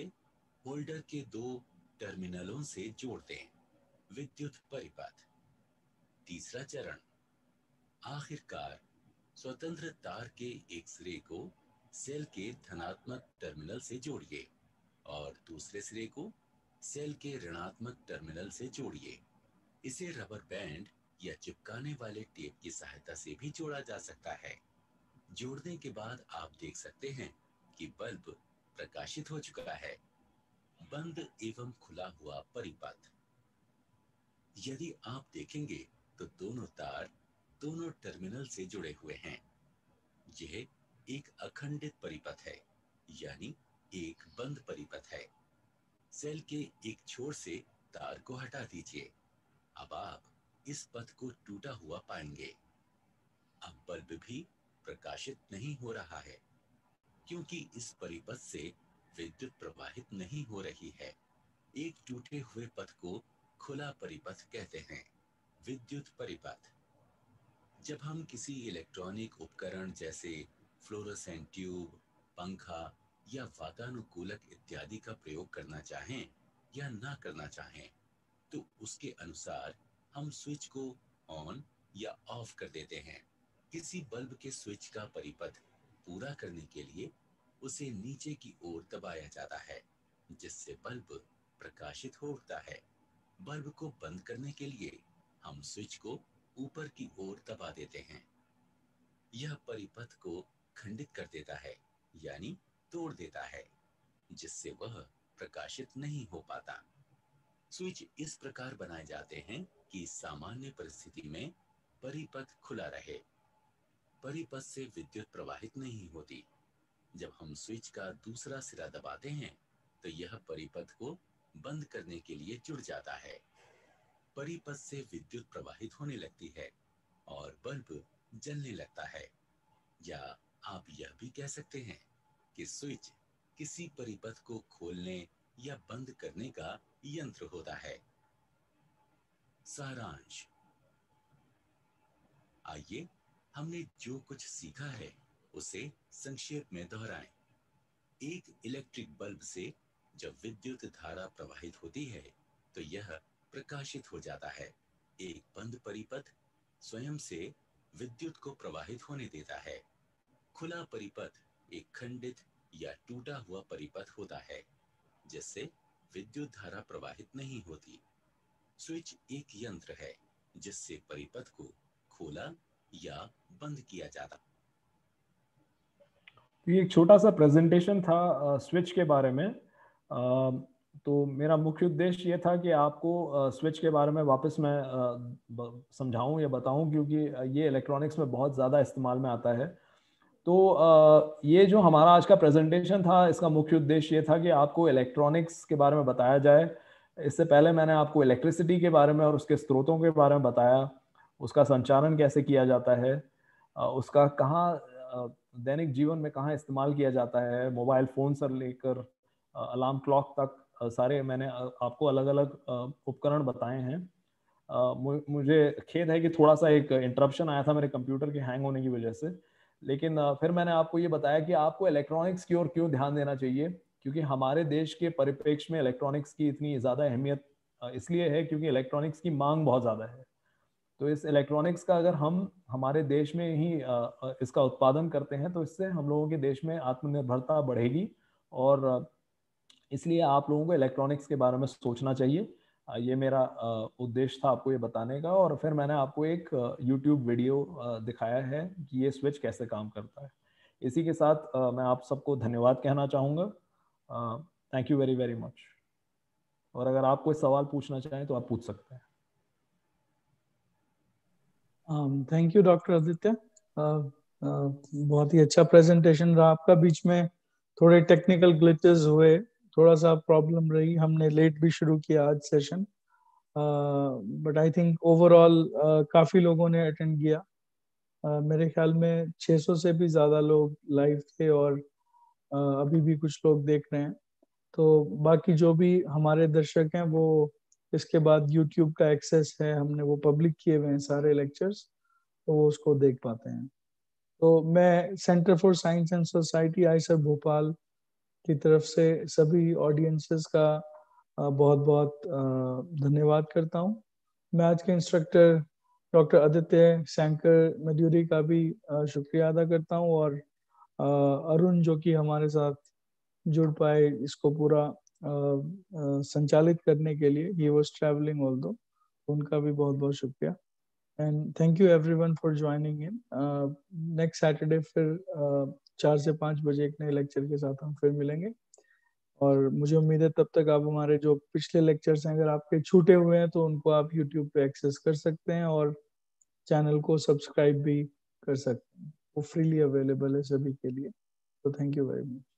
होल्डर के दो टर्मिनलों से जोड़ दें विद्युत परिपथ तीसरा चरण आखिरकार स्वतंत्र तार के एक सिरे को सेल के धनात्मक टर्मिनल से जोड़िए और दूसरे सिरे को सेल के ऋणात्मक टर्मिनल से जोड़िए इसे रबर बैंड या चिपकाने वाले टेप की सहायता से भी जोड़ा जा सकता है जोड़ने के बाद आप देख सकते हैं कि बल्ब प्रकाशित हो चुका है बंद एवं खुला हुआ परिपथ यदि आप देखेंगे तो दोनों तार दोनों टर्मिनल से जुड़े हुए हैं यह एक अखंडित परिपथ है यानी एक बंद परिपथ है सेल के एक छोर से तार को हटा दीजिए अब आप इस पथ को टूटा हुआ पाएंगे अब बल्ब भी प्रकाशित नहीं हो रहा है क्योंकि इस परिपथ से विद्युत प्रवाहित नहीं हो रही है एक टूटे हुए पथ को खुला परिपथ कहते हैं विद्युत परिपथ जब हम किसी इलेक्ट्रॉनिक उपकरण जैसे फ्लोरोसेंट ट्यूब पंखा या वातानुकूलक इत्यादि का प्रयोग करना चाहें या ना करना चाहें तो उसके अनुसार हम स्विच को ऑन या ऑफ कर देते हैं किसी बल्ब के स्विच का परिपथ पूरा करने के लिए उसे नीचे की ओर दबाया जाता है जिससे बल्ब प्रकाशित हो उठता है बल्ब को बंद करने के लिए हम स्विच को ऊपर की ओर दबा देते हैं यह परिपथ को खंडित कर देता है यानी तोड़ देता है जिससे वह प्रकाशित नहीं हो पाता स्विच इस प्रकार बनाए जाते हैं कि सामान्य परिस्थिति में परिपथ खुला रहे परिपथ से विद्युत प्रवाहित नहीं होती जब हम स्विच का दूसरा सिरा दबाते हैं तो यह परिपथ को बंद करने के लिए जुड़ जाता है परिपथ से विद्युत प्रवाहित होने लगती है और बल्ब जलने लगता है या आप यह भी कह सकते हैं कि स्विच किसी परिपथ को खोलने या बंद करने का यंत्र होता है सारांश आइए हमने जो कुछ सीखा है उसे संक्षेप में दोहराएं। एक इलेक्ट्रिक बल्ब से जब विद्युत धारा प्रवाहित होती है तो यह प्रकाशित हो जाता है एक बंद परिपथ स्वयं से विद्युत को प्रवाहित होने देता है खुला परिपथ एक खंडित या टूटा हुआ परिपथ होता है जिससे विद्युत धारा प्रवाहित नहीं होती स्विच एक यंत्र है जिससे परिपथ को खोला या बंद किया जाता तो ये एक छोटा सा प्रेजेंटेशन था आ, स्विच के बारे में आ, तो मेरा मुख्य उद्देश्य ये था कि आपको आ, स्विच के बारे में वापस मैं समझाऊं या बताऊं क्योंकि ये इलेक्ट्रॉनिक्स में बहुत ज़्यादा इस्तेमाल में आता है तो ये जो हमारा आज का प्रेजेंटेशन था इसका मुख्य उद्देश्य ये था कि आपको इलेक्ट्रॉनिक्स के बारे में बताया जाए इससे पहले मैंने आपको इलेक्ट्रिसिटी के बारे में और उसके स्रोतों के बारे में बताया उसका संचालन कैसे किया जाता है उसका कहाँ दैनिक जीवन में कहाँ इस्तेमाल किया जाता है मोबाइल फ़ोन से लेकर अलार्म क्लॉक तक सारे मैंने आपको अलग अलग उपकरण बताए हैं मुझे खेद है कि थोड़ा सा एक इंटरप्शन आया था मेरे कंप्यूटर के हैंग होने की वजह से लेकिन फिर मैंने आपको ये बताया कि आपको इलेक्ट्रॉनिक्स की ओर क्यों ध्यान देना चाहिए क्योंकि हमारे देश के परिप्रेक्ष्य में इलेक्ट्रॉनिक्स की इतनी ज़्यादा अहमियत इसलिए है क्योंकि इलेक्ट्रॉनिक्स की मांग बहुत ज़्यादा है तो इस इलेक्ट्रॉनिक्स का अगर हम हमारे देश में ही इसका उत्पादन करते हैं तो इससे हम लोगों के देश में आत्मनिर्भरता बढ़ेगी और इसलिए आप लोगों को इलेक्ट्रॉनिक्स के बारे में सोचना चाहिए ये मेरा उद्देश्य था आपको ये बताने का और फिर मैंने आपको एक YouTube वीडियो दिखाया है कि ये स्विच कैसे काम करता है इसी के साथ मैं आप सबको धन्यवाद कहना चाहूँगा thank you very very much और अगर आप कोई सवाल पूछना चाहें तो आप पूछ सकते हैं थैंक यू डॉक्टर आदित्य बहुत ही अच्छा प्रेजेंटेशन रहा आपका बीच में थोड़े टेक्निकल ग्लिचेस हुए थोड़ा सा प्रॉब्लम रही हमने लेट भी शुरू किया आज session but I think overall काफी लोगों ने अटेंड किया uh, मेरे ख्याल में 600 से भी ज्यादा लोग लाइव थे और uh, अभी भी कुछ लोग देख रहे हैं तो बाकी जो भी हमारे दर्शक हैं वो इसके बाद यूट्यूब का एक्सेस है हमने वो पब्लिक किए हुए हैं सारे लेक्चर्स तो वो उसको देख पाते हैं तो मैं centre for science and society IISER Bhopal की तरफ से सभी ऑडियंसेस का बहुत बहुत धन्यवाद करता हूँ मैं आज के इंस्ट्रक्टर डॉक्टर आदित्य शंकर मद्यूरी का भी शुक्रिया अदा करता हूँ और अरुण जो कि हमारे साथ जुड़ पाए इसको पूरा संचालित करने के लिए ही वॉज ट्रेवलिंग ऑल दो उनका भी बहुत बहुत शुक्रिया and thank you everyone for joining in next Saturday फिर चार से पाँच बजे एक नए लेक्चर के साथ हम फिर मिलेंगे और मुझे उम्मीद है तब तक आप हमारे जो पिछले लेक्चर्स हैं अगर आपके छूटे हुए हैं तो उनको आप यूट्यूब पे एक्सेस कर सकते हैं और चैनल को सब्सक्राइब भी कर सकते हैं वो फ्रीली अवेलेबल है सभी के लिए तो थैंक यू वेरी मच